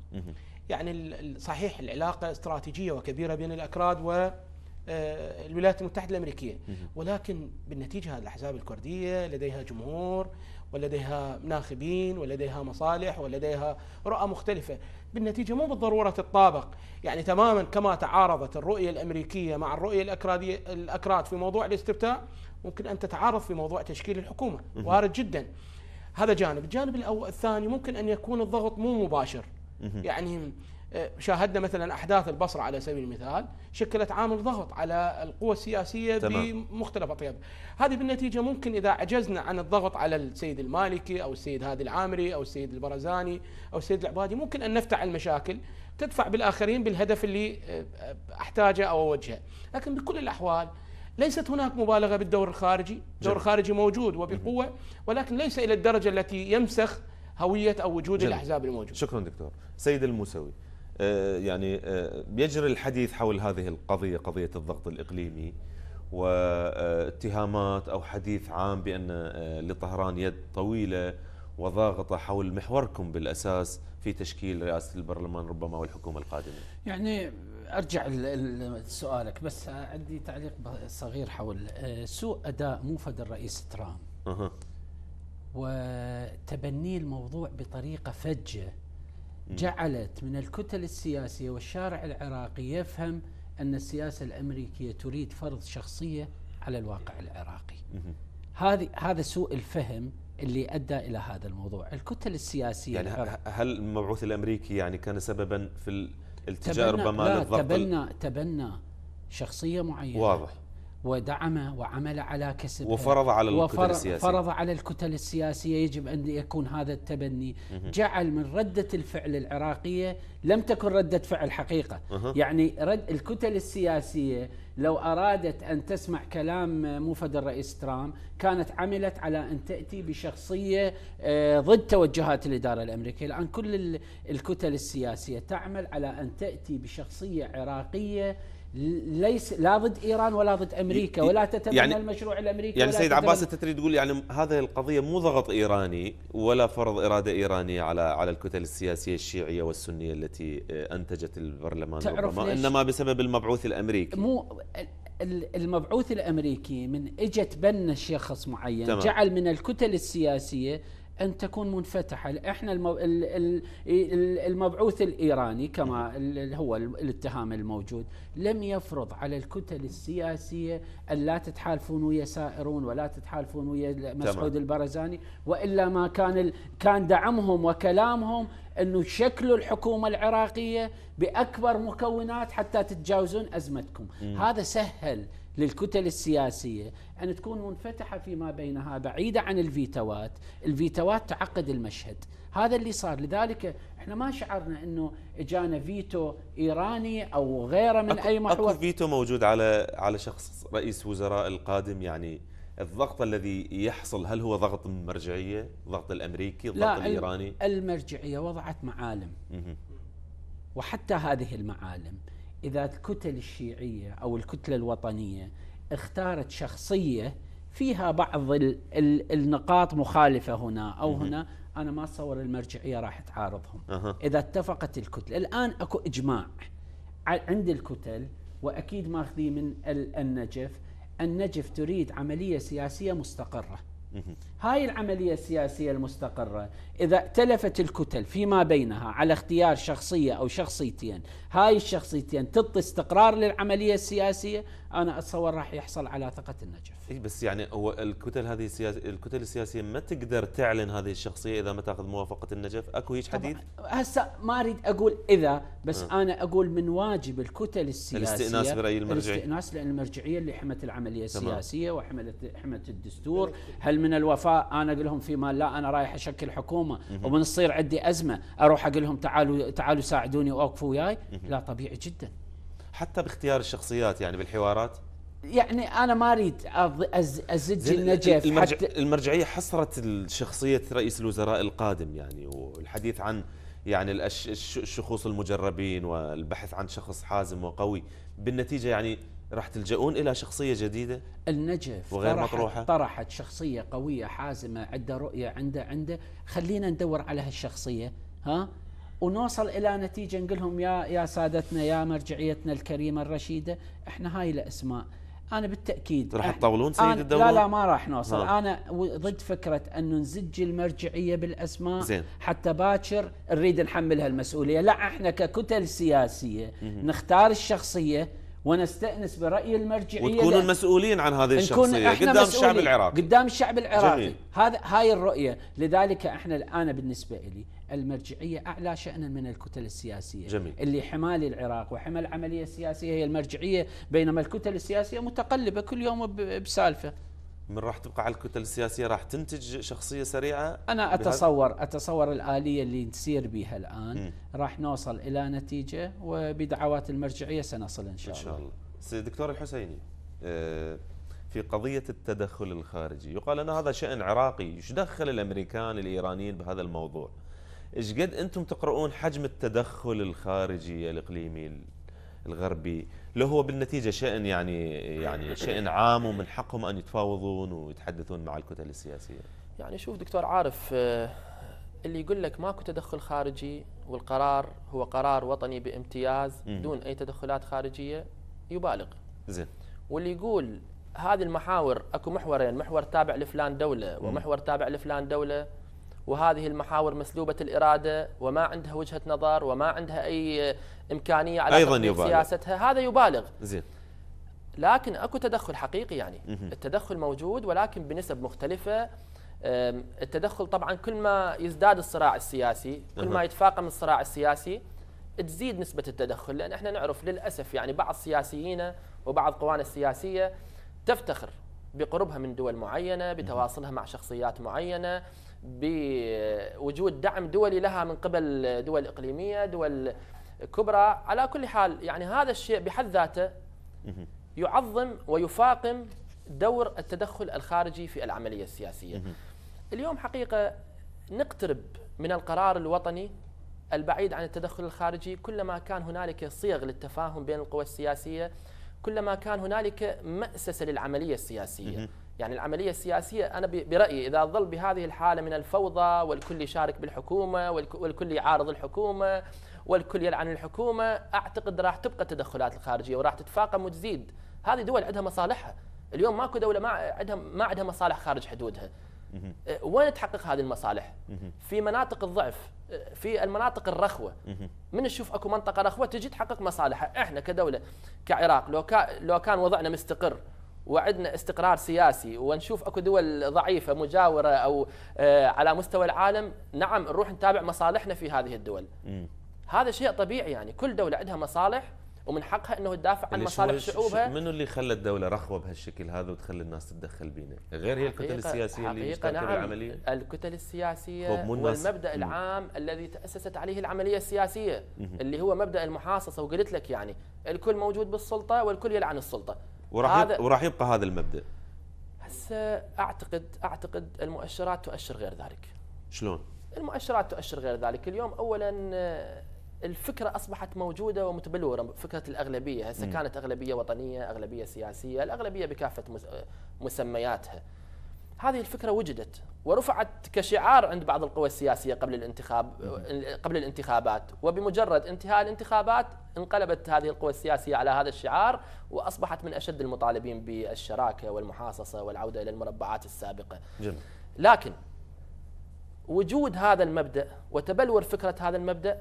يعني صحيح العلاقة استراتيجية وكبيرة بين الأكراد والولايات آه، المتحدة الأمريكية ولكن بالنتيجة هذه الأحزاب الكردية لديها جمهور ولديها ناخبين ولديها مصالح ولديها رؤى مختلفة بالنتيجة مو بالضرورة تتطابق يعني تماما كما تعارضت الرؤية الأمريكية مع الرؤية الأكرادية الأكراد في موضوع الاستفتاء ممكن أن تتعارض في موضوع تشكيل الحكومة وارد جدا هذا جانب الجانب الثاني ممكن أن يكون الضغط مو مباشر يعني آه، شاهدنا مثلا احداث البصره على سبيل المثال شكلت عامل ضغط على القوى السياسيه تمام. بمختلف اطيافها، هذه بالنتيجه ممكن اذا عجزنا عن الضغط على السيد المالكي او السيد هادي العامري او السيد البرزاني او السيد العبادي ممكن ان نفتح المشاكل تدفع بالاخرين بالهدف اللي آه، احتاجه او اوجهه، لكن بكل الاحوال ليست هناك مبالغه بالدور الخارجي، الدور الخارجي موجود وبقوه ولكن ليس الى الدرجه التي يمسخ هويه او وجود جل. الاحزاب الموجوده. شكرا دكتور. سيد الموسوي آه، يعني آه، يجري الحديث حول هذه القضية قضية الضغط الإقليمي واتهامات أو حديث عام بأن آه، لطهران يد طويلة وضاغطة حول محوركم بالأساس في تشكيل رئاسة البرلمان ربما والحكومة القادمة يعني أرجع لسؤالك بس عندي تعليق صغير حول سوء أداء موفد الرئيس ترامب أه. وتبنيه الموضوع بطريقة فجة جعلت من الكتل السياسية والشارع العراقي يفهم أن السياسة الأمريكية تريد فرض شخصية على الواقع العراقي هذه هذا سوء الفهم اللي ادى الى هذا الموضوع، الكتل السياسيه يعني هل المبعوث الامريكي يعني كان سببا في الالتجاء ربما لا للضغط تبنى تبنى شخصيه معينه واضح ودعم وعمل على كسب وفرض على الكتل السياسية فرض على الكتل السياسية يجب أن يكون هذا التبني جعل من ردة الفعل العراقية لم تكن ردة فعل حقيقة يعني رد الكتل السياسية لو أرادت أن تسمع كلام موفد الرئيس ترامب كانت عملت على أن تأتي بشخصية آه، ضد توجهات الإدارة الأمريكية الآن كل الكتل السياسية تعمل على أن تأتي بشخصية عراقية ليس لا ضد ايران ولا ضد امريكا ولا تتبنى يعني المشروع الامريكي يعني سيد عباس انت تريد تقول يعني هذه القضيه مو ضغط ايراني ولا فرض اراده ايرانيه على على الكتل السياسيه الشيعيه والسنيه التي آه، انتجت البرلمان ليش انما بسبب المبعوث الامريكي مو المبعوث الامريكي من اجى تبنى شخص معين تمام. جعل من الكتل السياسيه أن تكون منفتحة إحنا المبعوث الإيراني كما نعم. هو الاتهام الموجود لم يفرض على الكتل السياسية أن لا تتحالفون ويا سائرون ولا تتحالفون ويا مسعود البرزاني وإلا ما كان كان دعمهم وكلامهم أنه شكلوا الحكومة العراقية بأكبر مكونات حتى تتجاوزون أزمتكم هذا سهل للكتل السياسية أن تكون منفتحة فيما بينها بعيدة عن الفيتوات الفيتوات تعقد المشهد هذا اللي صار لذلك احنا ما شعرنا انه اجانا فيتو ايراني او غيره من اي محور اكو فيتو موجود على على شخص رئيس وزراء القادم يعني الضغط الذي يحصل هل هو ضغط من مرجعيه ضغط الامريكي ضغط لا الايراني المرجعيه وضعت معالم وحتى هذه المعالم إذا الكتل الشيعية أو الكتلة الوطنية اختارت شخصية فيها بعض الـ الـ النقاط مخالفة هنا أو هنا أنا ما أتصور المرجعية راح تعارضهم إذا اتفقت الكتلة الآن أكو إجماع عند الكتل وأكيد ماخذين من النجف النجف تريد عملية سياسية مستقرة هاي العملية السياسية المستقرة إذا ائتلفت الكتل فيما بينها على اختيار شخصية أو شخصيتين هاي الشخصيتين تعطي استقرار للعملية السياسية أنا أتصور راح يحصل على ثقة النجف إيه بس يعني هو الكتل هذه السياس... الكتل السياسية ما تقدر تعلن هذه الشخصية إذا ما تأخذ موافقة النجف أكو هيك حديث هسا ما أريد أقول إذا بس أه. أنا أقول من واجب الكتل السياسية الاستئناس برأي المرجعية الاستئناس لأن المرجعية اللي حمت العملية السياسية وحملت حمت الدستور هل من الوفاء انا اقول لهم في مال لا انا رايح اشكل حكومه وبنصير عندي ازمه اروح اقول لهم تعالوا تعالوا ساعدوني واوقفوا وياي لا طبيعي جدا حتى باختيار الشخصيات يعني بالحوارات يعني انا ما اريد ازج النجف المرجع حتى المرجعيه حصرت شخصيه رئيس الوزراء القادم يعني والحديث عن يعني الشخوص المجربين والبحث عن شخص حازم وقوي بالنتيجه يعني راح تلجؤون الى شخصيه جديده النجف وغير طرحت مطروحه طرحت شخصيه قويه حازمه عنده رؤيه عنده عنده خلينا ندور على هالشخصيه ها ونوصل الى نتيجه نقول لهم يا يا سادتنا يا مرجعيتنا الكريمه الرشيده احنا هاي الاسماء انا بالتاكيد راح تطولون سيد الدولة لا لا ما راح نوصل ها. انا ضد فكره انه نزج المرجعيه بالاسماء زين. حتى باكر نريد نحملها المسؤوليه لا احنا ككتل سياسيه مم. نختار الشخصيه ونستأنس برأي المرجعية وتكون المسؤولين عن هذه الشخصية قدام الشعب العراقي قدام الشعب العراقي هذا هاي الرؤية لذلك احنا الآن بالنسبة لي المرجعية أعلى شأنا من الكتل السياسية جميل. اللي حمال العراق وحمل العملية السياسية هي المرجعية بينما الكتل السياسية متقلبة كل يوم بسالفة من راح تبقى على الكتل السياسيه راح تنتج شخصيه سريعه انا اتصور اتصور الاليه اللي نسير بها الان راح نوصل الى نتيجه وبدعوات المرجعيه سنصل ان شاء الله ان شاء الله سيد دكتور الحسيني آه، في قضيه التدخل الخارجي يقال ان هذا شان عراقي ايش دخل الامريكان الايرانيين بهذا الموضوع ايش قد انتم تقرؤون حجم التدخل الخارجي الاقليمي الغربي لو هو بالنتيجة شأن يعني يعني شأن عام ومن حقهم أن يتفاوضون ويتحدثون مع الكتل السياسية يعني شوف دكتور عارف آه، اللي يقول لك ماكو تدخل خارجي والقرار هو قرار وطني بامتياز دون أي تدخلات خارجية يبالغ زين واللي يقول هذه المحاور اكو محورين محور تابع لفلان دوله ومحور تابع لفلان دوله وهذه المحاور مسلوبه الاراده وما عندها وجهه نظر وما عندها اي امكانيه على ايضا يبالغ سياستها هذا يبالغ زين لكن اكو تدخل حقيقي يعني مه. التدخل موجود ولكن بنسب مختلفه التدخل طبعا كل ما يزداد الصراع السياسي كل ما يتفاقم الصراع السياسي تزيد نسبة التدخل لأن احنا نعرف للأسف يعني بعض السياسيين وبعض قوانا السياسية تفتخر بقربها من دول معينة بتواصلها مع شخصيات معينة بوجود دعم دولي لها من قبل دول إقليمية دول كبرى على كل حال يعني هذا الشيء بحد ذاته يعظم ويفاقم دور التدخل الخارجي في العملية السياسية اليوم حقيقة نقترب من القرار الوطني البعيد عن التدخل الخارجي كلما كان هنالك صيغ للتفاهم بين القوى السياسية كلما كان هنالك مأسسة للعملية السياسية يعني العملية السياسية أنا برأيي إذا ظل بهذه الحالة من الفوضى والكل يشارك بالحكومة والكل يعارض الحكومة والكل يلعن الحكومه اعتقد راح تبقى التدخلات الخارجيه وراح تتفاقم وتزيد هذه دول عندها مصالحها اليوم ماكو دوله ما عندها ما عندها مصالح خارج حدودها أه، وين تحقق هذه المصالح؟ في مناطق الضعف أه، في المناطق الرخوه من نشوف اكو منطقه رخوه تجي تحقق مصالحها احنا كدوله كعراق لو لو كان وضعنا مستقر وعندنا استقرار سياسي ونشوف اكو دول ضعيفه مجاوره او أه، على مستوى العالم نعم نروح نتابع مصالحنا في هذه الدول هذا شيء طبيعي يعني كل دوله عندها مصالح ومن حقها انه تدافع عن يعني مصالح شعوبها منو اللي خلى الدوله رخوه بهالشكل هذا وتخلي الناس تتدخل بينا غير هي الكتل السياسيه اللي مشتركه نعم بالعمليه الكتل السياسيه والمبدا العام الذي تاسست عليه العمليه السياسيه اللي هو مبدا المحاصصه وقلت لك يعني الكل موجود بالسلطه والكل يلعن السلطه وراح يبقى وراح يبقى هذا المبدا هسه اعتقد اعتقد المؤشرات تؤشر غير ذلك شلون المؤشرات تؤشر غير ذلك اليوم اولا الفكرة أصبحت موجودة ومتبلورة فكرة الأغلبية هسه كانت أغلبية وطنية أغلبية سياسية الأغلبية بكافة مسمياتها هذه الفكرة وجدت ورفعت كشعار عند بعض القوى السياسية قبل الانتخاب قبل الانتخابات وبمجرد انتهاء الانتخابات انقلبت هذه القوى السياسية على هذا الشعار وأصبحت من أشد المطالبين بالشراكة والمحاصصة والعودة إلى المربعات السابقة جميل. لكن وجود هذا المبدأ وتبلور فكرة هذا المبدأ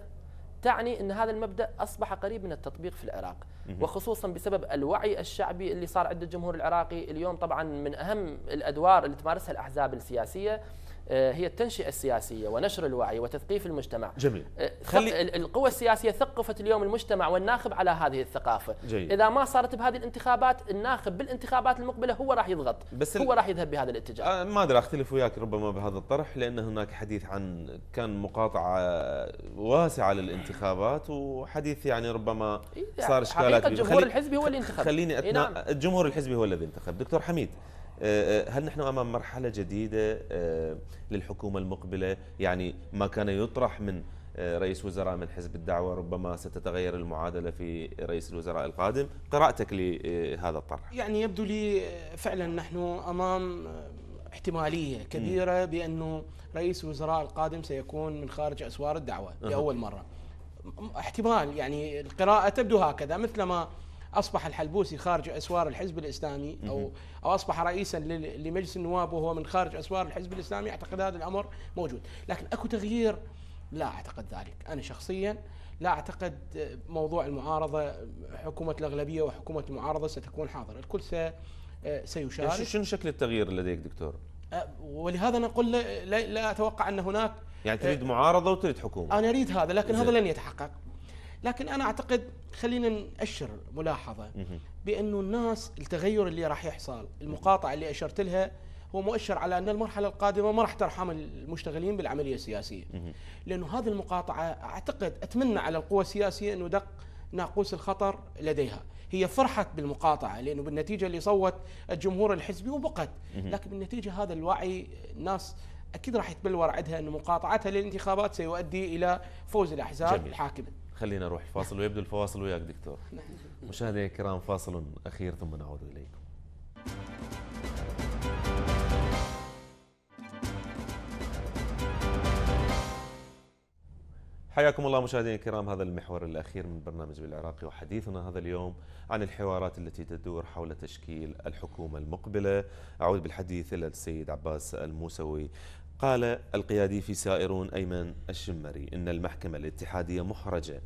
تعني ان هذا المبدا اصبح قريب من التطبيق في العراق وخصوصا بسبب الوعي الشعبي اللي صار عند الجمهور العراقي اليوم طبعا من اهم الادوار اللي تمارسها الاحزاب السياسيه آه، هي التنشئة السياسية ونشر الوعي وتثقيف المجتمع جميل آه، خلي... القوى السياسية ثقفت اليوم المجتمع والناخب على هذه الثقافة جيد. إذا ما صارت بهذه الانتخابات الناخب بالانتخابات المقبلة هو راح يضغط بس هو ال... راح يذهب بهذا الاتجاه آه ما أدري أختلف وياك ربما بهذا الطرح لأن هناك حديث عن كان مقاطعة واسعة للانتخابات وحديث يعني ربما إيه، يعني صار إشكالات حقيقة الجمهور الحزبي هو اللي انتخب خليني أتنا... إيه نعم. الجمهور الحزبي هو الذي انتخب دكتور حميد آه، آه، هل نحن امام مرحله جديده آه، للحكومه المقبله يعني ما كان يطرح من رئيس وزراء من حزب الدعوه ربما ستتغير المعادله في رئيس الوزراء القادم قراءتك لهذا الطرح يعني يبدو لي فعلا نحن امام احتماليه كبيره بانه رئيس الوزراء القادم سيكون من خارج اسوار الدعوه لاول مره احتمال يعني القراءه تبدو هكذا مثلما اصبح الحلبوسي خارج اسوار الحزب الاسلامي او او اصبح رئيسا لمجلس النواب وهو من خارج اسوار الحزب الاسلامي اعتقد هذا الامر موجود، لكن اكو تغيير لا اعتقد ذلك، انا شخصيا لا اعتقد موضوع المعارضه حكومه الاغلبيه وحكومه المعارضه ستكون حاضره، الكل آه، سيشارك يعني شنو شكل التغيير لديك دكتور؟ آه، ولهذا نقول لا, لا اتوقع ان هناك يعني آه، تريد معارضه وتريد حكومه انا اريد هذا لكن هذا لن يتحقق لكن انا اعتقد خلينا ناشر ملاحظه بانه الناس التغير اللي راح يحصل المقاطعه اللي اشرت لها هو مؤشر على ان المرحله القادمه ما راح ترحم المشتغلين بالعمليه السياسيه لانه هذه المقاطعه اعتقد اتمنى على القوى السياسيه انه دق ناقوس الخطر لديها هي فرحت بالمقاطعة لأنه بالنتيجة اللي صوت الجمهور الحزبي وبقت لكن بالنتيجة هذا الوعي الناس أكيد راح يتبلور عندها أن مقاطعتها للانتخابات سيؤدي إلى فوز الأحزاب الحاكمة خلينا نروح الفاصل ويبدو الفواصل وياك دكتور مشاهدينا الكرام فاصل أخير ثم نعود إليكم حياكم الله مشاهدينا الكرام هذا المحور الاخير من برنامج بالعراقي وحديثنا هذا اليوم عن الحوارات التي تدور حول تشكيل الحكومه المقبله اعود بالحديث الى السيد عباس الموسوي قال القيادي في سائرون أيمن الشمري إن المحكمة الاتحادية محرجة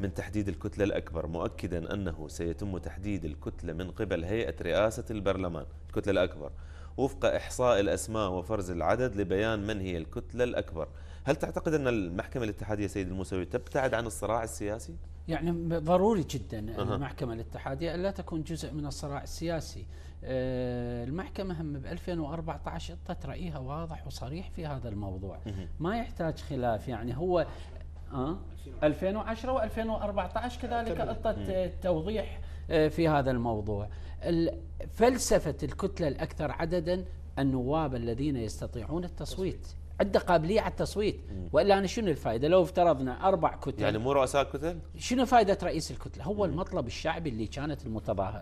من تحديد الكتلة الأكبر مؤكدا أنه سيتم تحديد الكتلة من قبل هيئة رئاسة البرلمان الكتلة الأكبر وفق إحصاء الأسماء وفرز العدد لبيان من هي الكتلة الأكبر هل تعتقد أن المحكمة الاتحادية سيد الموسوي تبتعد عن الصراع السياسي؟ يعني ضروري جدا أه. المحكمة الاتحادية لا تكون جزء من الصراع السياسي آه، المحكمة هم ب 2014 اطت رأيها واضح وصريح في هذا الموضوع ما يحتاج خلاف يعني هو آه 2010 و2014 كذلك اطت توضيح آه، في هذا الموضوع فلسفة الكتلة الأكثر عددا النواب الذين يستطيعون التصويت عنده قابليه على التصويت والا انا شنو الفائده لو افترضنا اربع كتل يعني مو رؤساء كتل؟ شنو فائده رئيس الكتله؟ هو المطلب الشعبي اللي كانت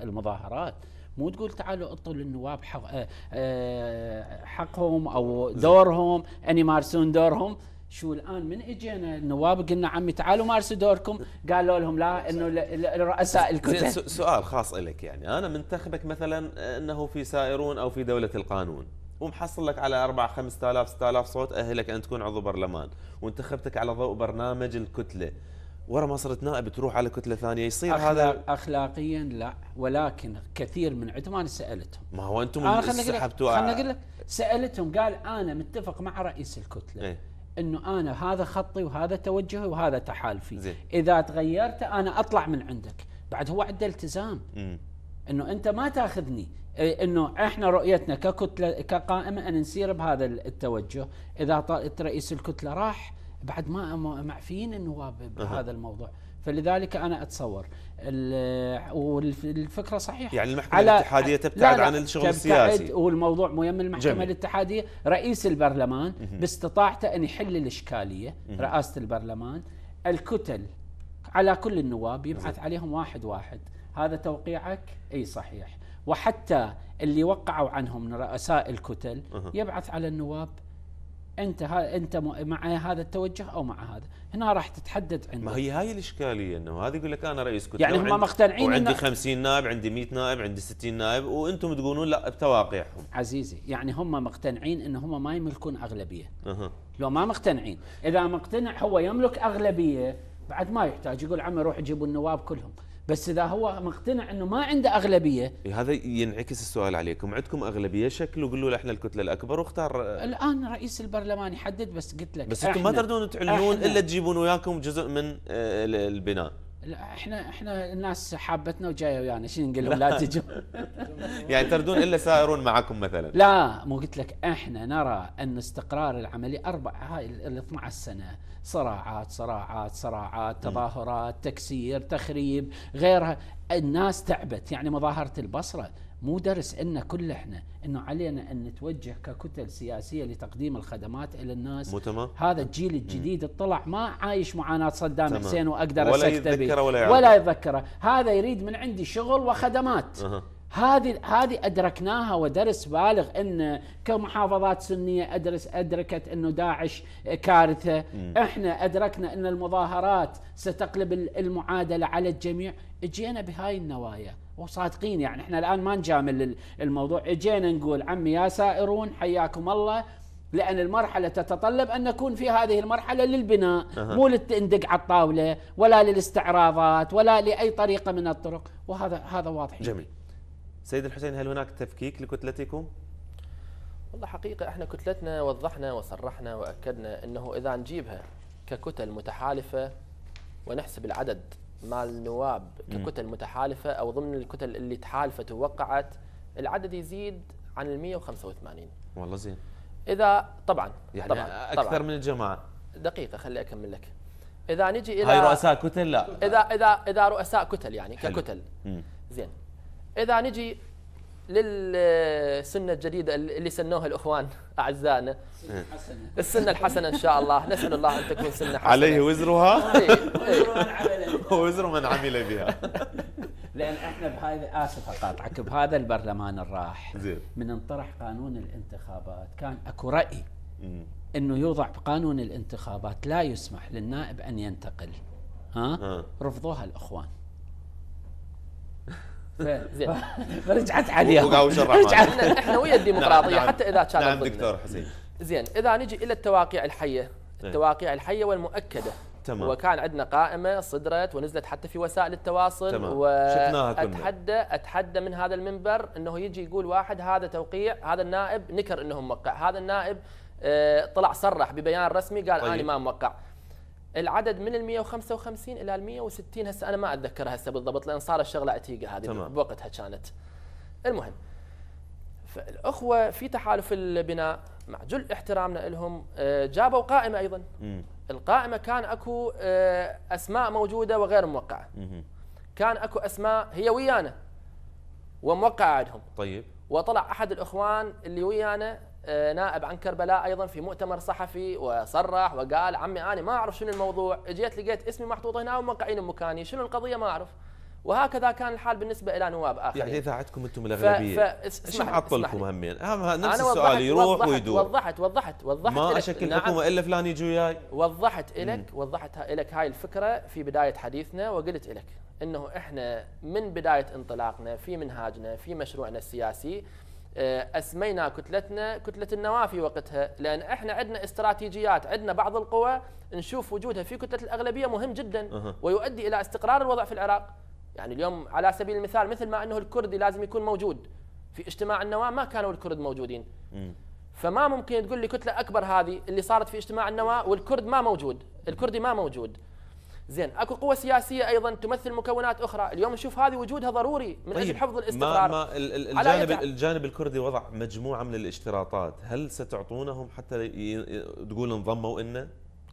المظاهرات مو تقول تعالوا اعطوا للنواب حق آه، آه، حقهم او دورهم ان يمارسون دورهم شو الان من اجينا النواب قلنا عمي تعالوا مارسوا دوركم قالوا لهم لا انه رؤساء الكتل سؤال خاص لك يعني انا منتخبك مثلا آه، انه في سائرون او في دوله القانون ومحصل لك على 4 5000 6000 صوت اهلك ان تكون عضو برلمان وانتخبتك على ضوء برنامج الكتله ورا ما صرت نائب تروح على كتله ثانيه يصير أخلاق هذا اخلاقيا لا ولكن كثير من عندهم انا سالتهم ما هو انتم آه، سحبتوا خليني اقول لك سالتهم قال انا متفق مع رئيس الكتله ايه؟ انه انا هذا خطي وهذا توجهي وهذا تحالفي زي. اذا تغيرت انا اطلع من عندك بعد هو عنده التزام انه انت ما تاخذني إيه، انه احنا رؤيتنا ككتله كقائمه ان نسير بهذا التوجه، اذا رئيس الكتله راح بعد ما معفيين النواب بهذا الموضوع، فلذلك انا اتصور والفكره صحيحه يعني المحكمه على الاتحاديه تبتعد لا لا عن الشغل السياسي والموضوع مو يم المحكمه جميل. الاتحاديه رئيس البرلمان باستطاعته ان يحل الاشكاليه رئاسه البرلمان الكتل على كل النواب يبعث عليهم واحد واحد هذا توقيعك اي صحيح وحتى اللي وقعوا عنهم من رؤساء الكتل يبعث على النواب انت ها انت مع هذا التوجه او مع هذا هنا راح تتحدد عندك ما هي هاي الاشكاليه انه هذا يقول لك انا رئيس كتله يعني هم مقتنعين وعندي 50 نائب عندي 100 نائب عندي 60 نائب وانتم تقولون لا بتواقعهم عزيزي يعني هم مقتنعين ان هم ما يملكون اغلبيه أه. لو ما مقتنعين اذا مقتنع هو يملك اغلبيه بعد ما يحتاج يقول عمي روح جيبوا النواب كلهم بس اذا هو مقتنع انه ما عنده اغلبيه هذا ينعكس السؤال عليكم عندكم اغلبيه شكلوا قولوا له احنا الكتله الاكبر واختار الان رئيس البرلمان يحدد بس قلت لك بس انتم ما تردون تعلنون الا تجيبون وياكم جزء من آه، البناء لا احنا احنا الناس حابتنا وجايه ويانا يعني شنو نقول لهم لا تجوا يعني تردون الا سائرون معكم مثلا لا مو قلت لك احنا نرى ان استقرار العملي اربع هاي ال 12 سنه صراعات صراعات صراعات تظاهرات تكسير تخريب غيرها الناس تعبت يعني مظاهره البصره مو درس إن كل إحنا إنه علينا أن نتوجه ككتل سياسية لتقديم الخدمات إلى الناس متمام. هذا الجيل الجديد طلع ما عايش معاناة صدام تمام. حسين وأقدر ولا يتذكره ولا, ولا يتذكره هذا يريد من عندي شغل وخدمات أه. هذه هذه ادركناها ودرس بالغ ان كمحافظات سنيه ادرس ادركت انه داعش كارثه، م. احنا ادركنا ان المظاهرات ستقلب المعادله على الجميع، اجينا بهاي النوايا وصادقين يعني احنا الان ما نجامل الموضوع، اجينا نقول عمي يا سائرون حياكم الله لأن المرحلة تتطلب أن نكون في هذه المرحلة للبناء أه. مو للتندق على الطاولة ولا للاستعراضات ولا لأي طريقة من الطرق وهذا هذا واضح جميل سيد الحسين هل هناك تفكيك لكتلتكم؟ والله حقيقة احنا كتلتنا وضحنا وصرحنا وأكدنا أنه إذا نجيبها ككتل متحالفة ونحسب العدد مع النواب ككتل متحالفة أو ضمن الكتل اللي تحالفت ووقعت العدد يزيد عن ال 185 والله زين إذا طبعا يعني طبعا أكثر طبعا من الجماعة دقيقة خلي أكمل لك إذا نجي إلى هاي رؤساء كتل لا إذا إذا إذا رؤساء كتل يعني ككتل زين إذا نجي للسنة الجديدة اللي سنوها الإخوان أعزائنا السنة الحسنة إن شاء الله نسأل الله أن تكون سنة حسنة عليه وزرها إيه، إيه. وزر من عمل بها لأن إحنا بهذا آسف أقاطعك بهذا البرلمان الراح من انطرح قانون الانتخابات كان أكو رأي أنه يوضع بقانون الانتخابات لا يسمح للنائب أن ينتقل ها رفضوها الإخوان زين رجعت علي رجعت احنا ويا نعم، الديمقراطيه نعم. حتى اذا كانت نعم دكتور حسين زين اذا نجي الى التواقيع الحيه إيه. التواقيع الحيه والمؤكده تمام وكان عندنا قائمه صدرت ونزلت حتى في وسائل التواصل تمام واتحدى اتحدى من هذا المنبر انه يجي يقول واحد هذا توقيع هذا النائب نكر انه موقع هذا النائب آه، طلع صرح ببيان رسمي قال طيب. انا ما موقع العدد من ال 155 الى ال 160 هسه انا ما اتذكرها هسه بالضبط لان صار الشغله عتيقه هذه تمام. بوقتها كانت المهم فالاخوه في تحالف البناء مع جل احترامنا لهم آه، جابوا قائمه ايضا القائمه كان اكو آه، اسماء موجوده وغير موقعه كان اكو اسماء هي ويانا وموقعه عندهم طيب وطلع احد الاخوان اللي ويانا آه، نائب عن كربلاء ايضا في مؤتمر صحفي وصرح وقال عمي انا ما اعرف شنو الموضوع اجيت لقيت اسمي محطوط هنا وموقعين مكاني شنو القضيه ما اعرف وهكذا كان الحال بالنسبه الى نواب اخرين يعني اذا عندكم انتم الاغلبيه ايش معطلكم همين؟ اهم نفس السؤال يروح وضحت ويدور وضحت وضحت وضحت ما اشكل نعم حكومه الا فلان يجي وياي وضحت لك وضحت لك هاي الفكره في بدايه حديثنا وقلت لك انه احنا من بدايه انطلاقنا في منهاجنا في مشروعنا السياسي آه، اسمينا كتلتنا كتله النوافي وقتها لان احنا عندنا استراتيجيات عندنا بعض القوى نشوف وجودها في كتله الاغلبيه مهم جدا ويؤدي الى استقرار الوضع في العراق يعني اليوم على سبيل المثال مثل ما انه الكردي لازم يكون موجود في اجتماع النواه ما كانوا الكرد موجودين فما ممكن تقول لي كتله اكبر هذه اللي صارت في اجتماع النواه والكرد ما موجود الكردي ما موجود زين اكو قوى سياسيه ايضا تمثل مكونات اخرى اليوم نشوف هذه وجودها ضروري من طيب. اجل حفظ الاستقرار ما, ما الجانب الجانب الكردي وضع مجموعه من الاشتراطات هل ستعطونهم حتى تقول انضموا لنا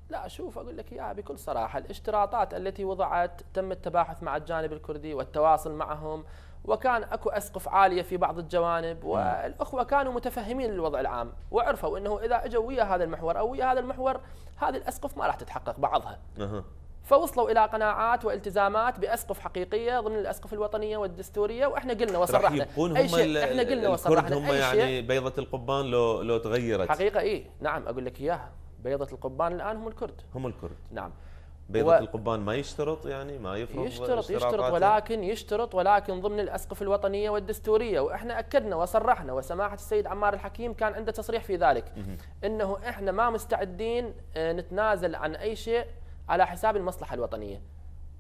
لا شوف اقول لك اياها بكل صراحه الاشتراطات التي وضعت تم التباحث مع الجانب الكردي والتواصل معهم وكان اكو اسقف عاليه في بعض الجوانب والاخوه كانوا متفهمين للوضع العام وعرفوا انه اذا اجوا ويا هذا المحور او ويا هذا المحور هذه الاسقف ما راح تتحقق بعضها فوصلوا الى قناعات والتزامات باسقف حقيقيه ضمن الاسقف الوطنيه والدستوريه واحنا قلنا وصرحنا اي شيء احنا قلنا وصرحنا هم يعني بيضه القبان لو لو تغيرت حقيقه اي نعم اقول لك اياها بيضه القبان الان هم الكرد هم الكرد نعم بيضة و... القبان ما يشترط يعني ما يفرض يشترط يشترط ولكن يشترط ولكن ضمن الأسقف الوطنية والدستورية وإحنا أكدنا وصرحنا وسماحة السيد عمار الحكيم كان عنده تصريح في ذلك إنه إحنا ما مستعدين آه، نتنازل عن أي شيء على حساب المصلحه الوطنيه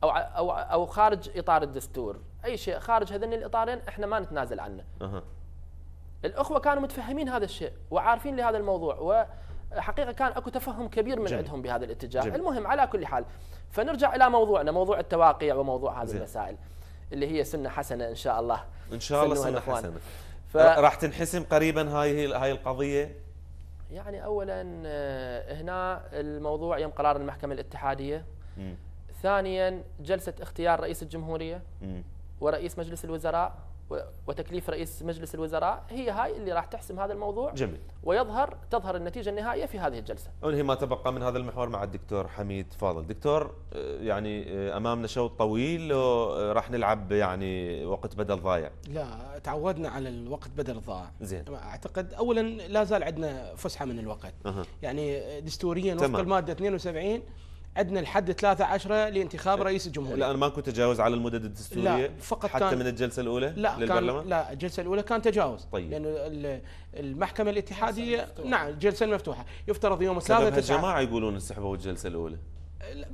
او او او خارج اطار الدستور اي شيء خارج هذين الاطارين احنا ما نتنازل عنه أه. الاخوه كانوا متفهمين هذا الشيء وعارفين لهذا الموضوع وحقيقه كان اكو تفهم كبير من عندهم بهذا الاتجاه جميل. المهم على كل حال فنرجع الى موضوعنا موضوع التواقيع وموضوع هذه المسائل اللي هي سنه حسنه ان شاء الله ان شاء الله سنه حسنه ف... راح تنحسم قريبا هاي هاي القضيه يعني اولا آه، هنا الموضوع يم قرار المحكمه الاتحاديه م. ثانيا جلسه اختيار رئيس الجمهوريه م. ورئيس مجلس الوزراء وتكليف رئيس مجلس الوزراء هي هاي اللي راح تحسم هذا الموضوع جميل ويظهر تظهر النتيجه النهائيه في هذه الجلسه. انهي ما تبقى من هذا المحور مع الدكتور حميد فاضل، دكتور آه، يعني آه، امامنا شوط طويل وراح نلعب يعني وقت بدل ضايع. لا تعودنا على الوقت بدل ضايع. زين. اعتقد اولا لا زال عندنا فسحه من الوقت. يعني، أه. يعني دستوريا وفق الماده 72 عندنا الحد 3 10 لانتخاب رئيس الجمهوريه الان ماكو تجاوز على المدد الدستوريه لا فقط حتى كان من الجلسه الاولى لا للبرلمان كان لا الجلسه الاولى كان تجاوز طيب لانه المحكمه الاتحاديه نعم الجلسه المفتوحه يفترض يوم الثلاثاء الجماعه يقولون انسحبوا الجلسه الاولى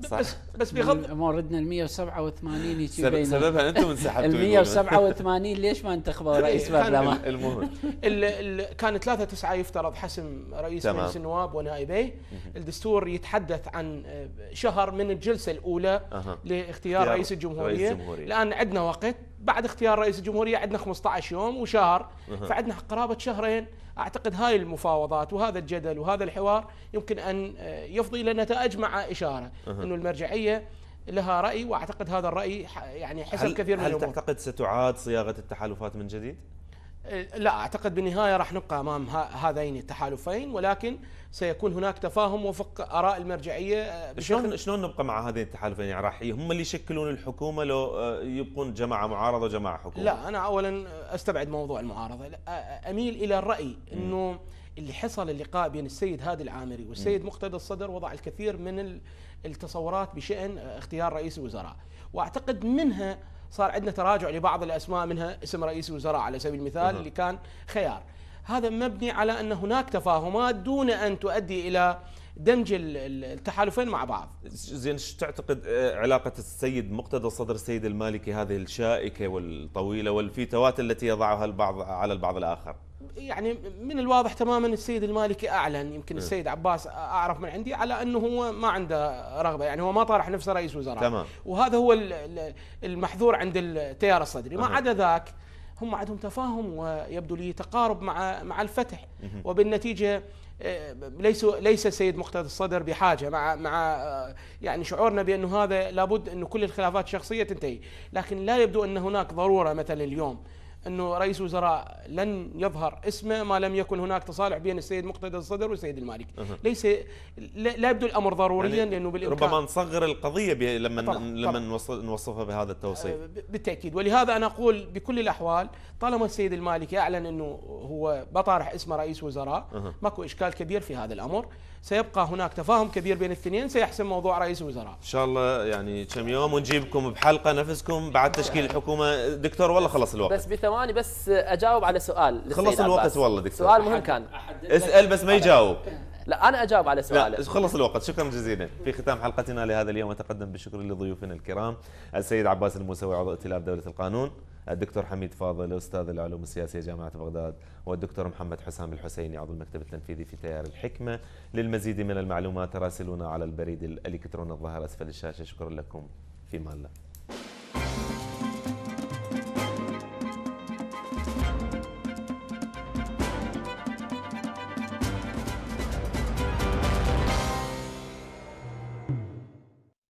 صح. بس بس بغض موردنا ال 187 سبب سببها انتم انسحبتوا ال 187 ليش ما انتخبوا إيه، رئيس برلمان؟ المهم ال ال كان 3 9 يفترض حسم رئيس مجلس النواب ونائبيه الدستور يتحدث عن آه، شهر من الجلسه الاولى لاختيار رئيس الجمهوريه الان عندنا وقت بعد اختيار رئيس الجمهوريه عندنا 15 يوم وشهر فعندنا قرابه شهرين أعتقد هاي المفاوضات وهذا الجدل وهذا الحوار يمكن أن آه، يفضي نتائج مع إشارة أه. أنه المرجعية لها رأي وأعتقد هذا الرأي يعني حسب كثير من هل الأمور هل تعتقد ستعاد صياغة التحالفات من جديد؟ إيه، لا اعتقد بالنهايه راح نبقى امام هذين التحالفين ولكن سيكون هناك تفاهم وفق اراء المرجعيه آه، شلون شلون نبقى مع هذين التحالفين يعني راح هم اللي يشكلون الحكومه لو آه، يبقون جماعه معارضه وجماعه حكومه لا انا اولا استبعد موضوع المعارضه آه، اميل الى الراي انه اللي حصل اللقاء بين السيد هادي العامري والسيد مقتدى الصدر وضع الكثير من التصورات بشان اختيار رئيس الوزراء واعتقد منها صار عندنا تراجع لبعض الاسماء منها اسم رئيس الوزراء على سبيل المثال اللي كان خيار هذا مبني على ان هناك تفاهمات دون ان تؤدي الى دمج التحالفين مع بعض زين شو تعتقد آه، علاقه السيد مقتدى صدر السيد المالكي هذه الشائكه والطويله والفيتوات التي يضعها البعض على البعض الاخر يعني من الواضح تماما السيد المالكي اعلن يمكن إيه. السيد عباس اعرف من عندي على انه هو ما عنده رغبه يعني هو ما طرح نفسه رئيس وزراء تمام. وهذا هو المحذور عند التيار الصدري ما عدا ذاك هم عندهم تفاهم ويبدو لي تقارب مع مع الفتح وبالنتيجه آه، ليس ليس السيد مقتدى الصدر بحاجه مع مع آه، يعني شعورنا بانه هذا لابد انه كل الخلافات الشخصيه تنتهي، لكن لا يبدو ان هناك ضروره مثلا اليوم انه رئيس وزراء لن يظهر اسمه ما لم يكن هناك تصالح بين السيد مقتدى الصدر والسيد المالكي، أه. ليس لا يبدو الامر ضروريا يعني لانه بالامكان ربما نصغر القضيه لما طبعًا لما طبعًا نوصفها بهذا التوصيف آه، بالتاكيد ولهذا انا اقول بكل الاحوال طالما السيد المالكي اعلن انه هو بطرح اسمه رئيس وزراء أه. ماكو اشكال كبير في هذا الامر سيبقى هناك تفاهم كبير بين الاثنين سيحسم موضوع رئيس الوزراء ان شاء الله يعني كم يوم ونجيبكم بحلقه نفسكم بعد تشكيل الحكومه دكتور والله خلص الوقت بس بثواني بس اجاوب على سؤال خلص الوقت والله دكتور سؤال مهم كان اسال بس ما يجاوب لا انا اجاوب على سؤالك خلص الوقت شكرا جزيلا في ختام حلقتنا لهذا اليوم اتقدم بالشكر لضيوفنا الكرام السيد عباس الموسوي عضو ائتلاف دوله القانون الدكتور حميد فاضل استاذ العلوم السياسيه جامعه بغداد والدكتور محمد حسام الحسيني عضو المكتب التنفيذي في تيار الحكمه للمزيد من المعلومات راسلونا على البريد الالكتروني الظاهر اسفل الشاشه شكرا لكم في مالنا